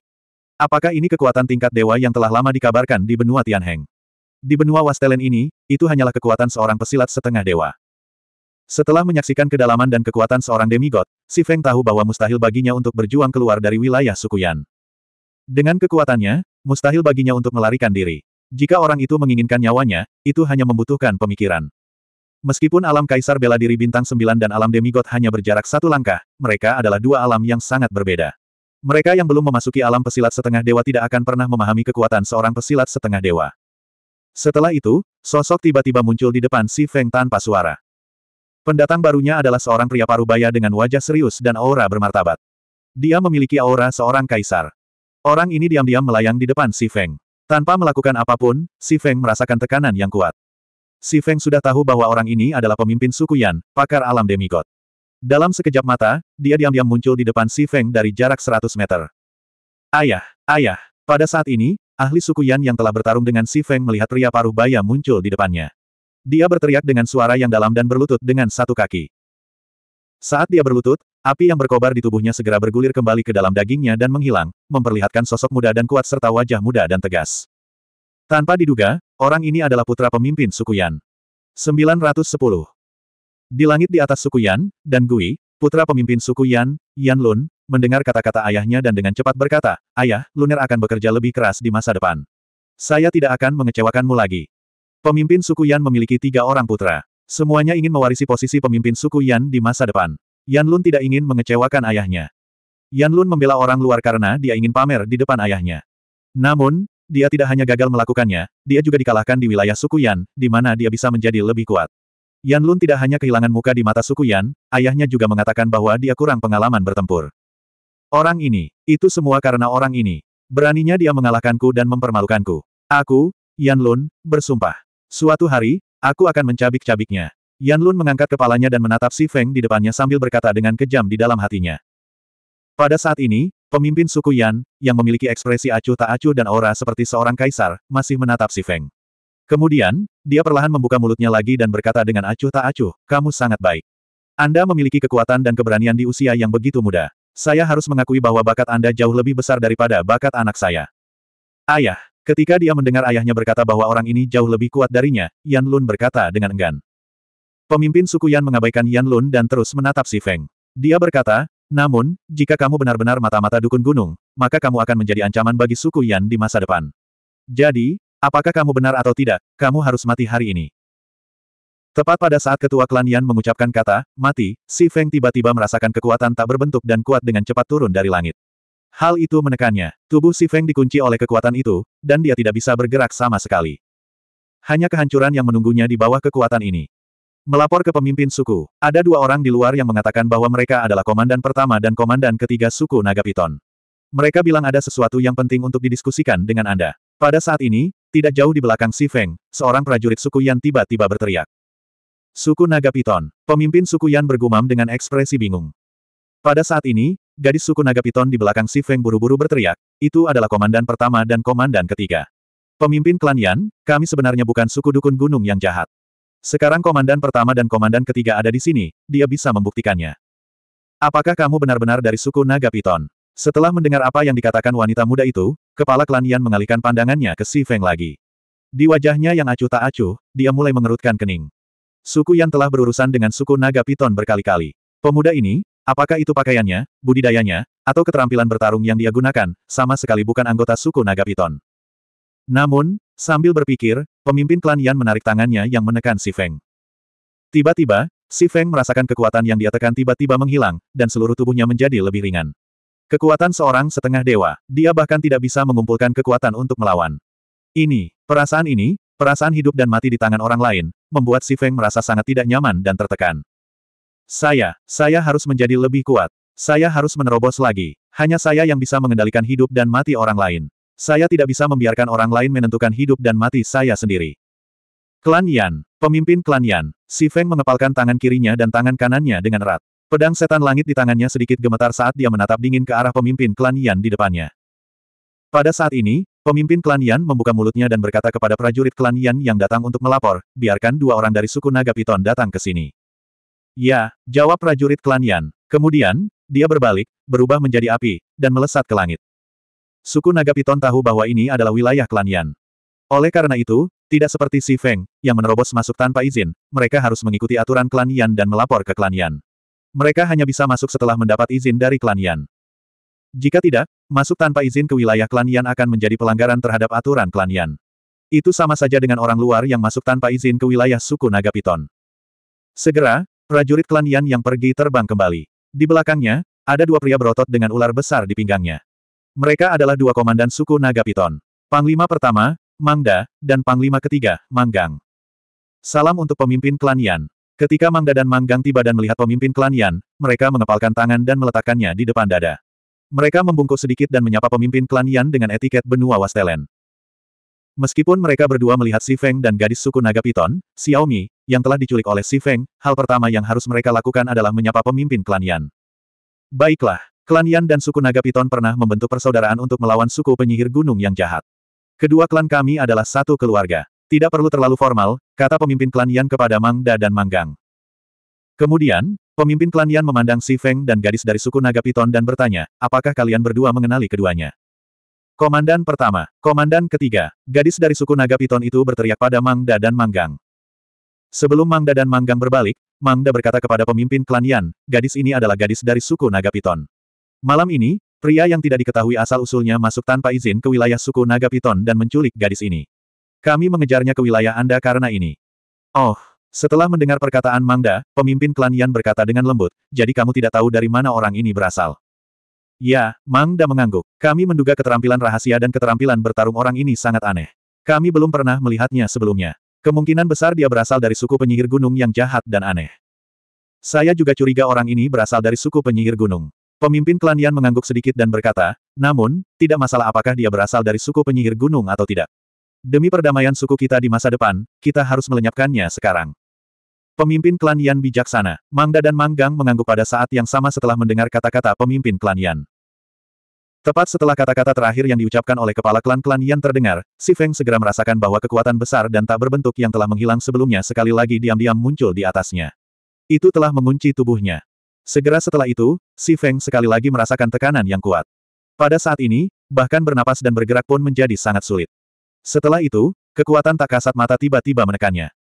Apakah ini kekuatan tingkat dewa yang telah lama dikabarkan di benua Tianheng? Di benua Wastelen ini, itu hanyalah kekuatan seorang pesilat setengah dewa. Setelah menyaksikan kedalaman dan kekuatan seorang demigod, Si Feng tahu bahwa mustahil baginya untuk berjuang keluar dari wilayah Sukuyan. Dengan kekuatannya, mustahil baginya untuk melarikan diri. Jika orang itu menginginkan nyawanya, itu hanya membutuhkan pemikiran. Meskipun alam kaisar bela diri bintang sembilan dan alam demigod hanya berjarak satu langkah, mereka adalah dua alam yang sangat berbeda. Mereka yang belum memasuki alam pesilat setengah dewa tidak akan pernah memahami kekuatan seorang pesilat setengah dewa. Setelah itu, sosok tiba-tiba muncul di depan Si Feng tanpa suara. Pendatang barunya adalah seorang pria parubaya dengan wajah serius dan aura bermartabat. Dia memiliki aura seorang kaisar. Orang ini diam-diam melayang di depan Si Feng. Tanpa melakukan apapun, Si Feng merasakan tekanan yang kuat. Si Feng sudah tahu bahwa orang ini adalah pemimpin suku Yan, pakar alam demigod. Dalam sekejap mata, dia diam-diam muncul di depan Si Feng dari jarak 100 meter. Ayah, ayah, pada saat ini, ahli suku Yan yang telah bertarung dengan Si Feng melihat pria paruh baya muncul di depannya. Dia berteriak dengan suara yang dalam dan berlutut dengan satu kaki. Saat dia berlutut, api yang berkobar di tubuhnya segera bergulir kembali ke dalam dagingnya dan menghilang, memperlihatkan sosok muda dan kuat serta wajah muda dan tegas. Tanpa diduga, orang ini adalah putra pemimpin suku Yan. 910. Di langit di atas suku Yan, dan Gui, putra pemimpin suku Yan, Yan Lun, mendengar kata-kata ayahnya dan dengan cepat berkata, Ayah, Luner akan bekerja lebih keras di masa depan. Saya tidak akan mengecewakanmu lagi. Pemimpin suku Yan memiliki tiga orang putra. Semuanya ingin mewarisi posisi pemimpin suku Yan di masa depan. Yan Lun tidak ingin mengecewakan ayahnya. Yan Lun membela orang luar karena dia ingin pamer di depan ayahnya. Namun, dia tidak hanya gagal melakukannya, dia juga dikalahkan di wilayah suku Yan, di mana dia bisa menjadi lebih kuat. Yan Lun tidak hanya kehilangan muka di mata suku Yan, ayahnya juga mengatakan bahwa dia kurang pengalaman bertempur. Orang ini, itu semua karena orang ini. Beraninya dia mengalahkanku dan mempermalukanku. Aku, Yan Lun, bersumpah. Suatu hari, Aku akan mencabik-cabiknya. Yan Lun mengangkat kepalanya dan menatap Si Feng di depannya sambil berkata dengan kejam di dalam hatinya. Pada saat ini, pemimpin suku Yan, yang memiliki ekspresi acuh tak acuh dan aura seperti seorang kaisar, masih menatap Si Feng. Kemudian, dia perlahan membuka mulutnya lagi dan berkata dengan acuh tak acuh, kamu sangat baik. Anda memiliki kekuatan dan keberanian di usia yang begitu muda. Saya harus mengakui bahwa bakat Anda jauh lebih besar daripada bakat anak saya. Ayah, Ketika dia mendengar ayahnya berkata bahwa orang ini jauh lebih kuat darinya, Yan Lun berkata dengan enggan. Pemimpin suku Yan mengabaikan Yan Lun dan terus menatap si Feng. Dia berkata, namun, jika kamu benar-benar mata-mata dukun gunung, maka kamu akan menjadi ancaman bagi suku Yan di masa depan. Jadi, apakah kamu benar atau tidak, kamu harus mati hari ini. Tepat pada saat ketua klan Yan mengucapkan kata, mati, si Feng tiba-tiba merasakan kekuatan tak berbentuk dan kuat dengan cepat turun dari langit. Hal itu menekannya, tubuh Si Feng dikunci oleh kekuatan itu, dan dia tidak bisa bergerak sama sekali. Hanya kehancuran yang menunggunya di bawah kekuatan ini. Melapor ke pemimpin suku, ada dua orang di luar yang mengatakan bahwa mereka adalah komandan pertama dan komandan ketiga suku Naga Piton. Mereka bilang ada sesuatu yang penting untuk didiskusikan dengan Anda. Pada saat ini, tidak jauh di belakang Si Feng, seorang prajurit suku Yan tiba-tiba berteriak. Suku Naga Piton, pemimpin suku Yan bergumam dengan ekspresi bingung. Pada saat ini, Gadis suku naga piton di belakang Si Feng buru-buru berteriak, itu adalah komandan pertama dan komandan ketiga. Pemimpin klan Yan, kami sebenarnya bukan suku dukun gunung yang jahat. Sekarang komandan pertama dan komandan ketiga ada di sini, dia bisa membuktikannya. Apakah kamu benar-benar dari suku naga piton? Setelah mendengar apa yang dikatakan wanita muda itu, kepala klan Yan mengalihkan pandangannya ke Si Feng lagi. Di wajahnya yang acuh tak acuh, dia mulai mengerutkan kening. Suku yang telah berurusan dengan suku naga piton berkali-kali. Pemuda ini, Apakah itu pakaiannya, budidayanya, atau keterampilan bertarung yang dia gunakan, sama sekali bukan anggota suku Naga Piton. Namun, sambil berpikir, pemimpin klan Yan menarik tangannya yang menekan Si Feng. Tiba-tiba, Si Feng merasakan kekuatan yang dia tekan tiba-tiba menghilang, dan seluruh tubuhnya menjadi lebih ringan. Kekuatan seorang setengah dewa, dia bahkan tidak bisa mengumpulkan kekuatan untuk melawan. Ini, perasaan ini, perasaan hidup dan mati di tangan orang lain, membuat Si Feng merasa sangat tidak nyaman dan tertekan. Saya, saya harus menjadi lebih kuat. Saya harus menerobos lagi. Hanya saya yang bisa mengendalikan hidup dan mati orang lain. Saya tidak bisa membiarkan orang lain menentukan hidup dan mati saya sendiri. Klan Yan, pemimpin klan Yan, Si Feng mengepalkan tangan kirinya dan tangan kanannya dengan erat. Pedang setan langit di tangannya sedikit gemetar saat dia menatap dingin ke arah pemimpin klan Yan di depannya. Pada saat ini, pemimpin klan Yan membuka mulutnya dan berkata kepada prajurit klan Yan yang datang untuk melapor, biarkan dua orang dari suku Naga Piton datang ke sini. Ya, jawab prajurit klan Yan. Kemudian, dia berbalik, berubah menjadi api, dan melesat ke langit. Suku Naga Piton tahu bahwa ini adalah wilayah klan Yan. Oleh karena itu, tidak seperti Si Feng, yang menerobos masuk tanpa izin, mereka harus mengikuti aturan klan Yan dan melapor ke klan Yan. Mereka hanya bisa masuk setelah mendapat izin dari klan Yan. Jika tidak, masuk tanpa izin ke wilayah klan Yan akan menjadi pelanggaran terhadap aturan klan Yan. Itu sama saja dengan orang luar yang masuk tanpa izin ke wilayah suku Naga Piton. Segera, Prajurit klan Yan yang pergi terbang kembali. Di belakangnya, ada dua pria berotot dengan ular besar di pinggangnya. Mereka adalah dua komandan suku Naga Piton. Panglima pertama, Mangda, dan Panglima ketiga, Manggang. Salam untuk pemimpin klan Yan. Ketika Mangda dan Manggang tiba dan melihat pemimpin klan Yan, mereka mengepalkan tangan dan meletakkannya di depan dada. Mereka membungkuk sedikit dan menyapa pemimpin klan Yan dengan etiket benua Wastelen. Meskipun mereka berdua melihat Si Feng dan gadis suku naga Piton, Xiaomi, yang telah diculik oleh Si Feng, hal pertama yang harus mereka lakukan adalah menyapa pemimpin klan Yan. Baiklah, klan Yan dan suku naga Piton pernah membentuk persaudaraan untuk melawan suku penyihir gunung yang jahat. Kedua klan kami adalah satu keluarga. Tidak perlu terlalu formal, kata pemimpin klan Yan kepada Mang Da dan Mang Gang. Kemudian, pemimpin klan Yan memandang Si Feng dan gadis dari suku Naga Piton dan bertanya, apakah kalian berdua mengenali keduanya? Komandan pertama, komandan ketiga, gadis dari suku naga piton itu berteriak pada Mangda dan Manggang. Sebelum Mangda dan Manggang berbalik, Mangda berkata kepada pemimpin klan Yan, gadis ini adalah gadis dari suku naga piton. Malam ini, pria yang tidak diketahui asal-usulnya masuk tanpa izin ke wilayah suku naga piton dan menculik gadis ini. Kami mengejarnya ke wilayah Anda karena ini. Oh, setelah mendengar perkataan Mangda, pemimpin klan Yan berkata dengan lembut, jadi kamu tidak tahu dari mana orang ini berasal. Ya, Mang Da mengangguk. Kami menduga keterampilan rahasia dan keterampilan bertarung orang ini sangat aneh. Kami belum pernah melihatnya sebelumnya. Kemungkinan besar dia berasal dari suku penyihir gunung yang jahat dan aneh. Saya juga curiga orang ini berasal dari suku penyihir gunung. Pemimpin klan Yan mengangguk sedikit dan berkata, namun, tidak masalah apakah dia berasal dari suku penyihir gunung atau tidak. Demi perdamaian suku kita di masa depan, kita harus melenyapkannya sekarang. Pemimpin klan Yan bijaksana. Mangda dan Manggang mengangguk pada saat yang sama setelah mendengar kata-kata pemimpin klan Yan. Tepat setelah kata-kata terakhir yang diucapkan oleh kepala klan-klan Yan terdengar, Si Feng segera merasakan bahwa kekuatan besar dan tak berbentuk yang telah menghilang sebelumnya sekali lagi diam-diam muncul di atasnya. Itu telah mengunci tubuhnya. Segera setelah itu, Si Feng sekali lagi merasakan tekanan yang kuat. Pada saat ini, bahkan bernapas dan bergerak pun menjadi sangat sulit. Setelah itu, kekuatan tak kasat mata tiba-tiba menekannya.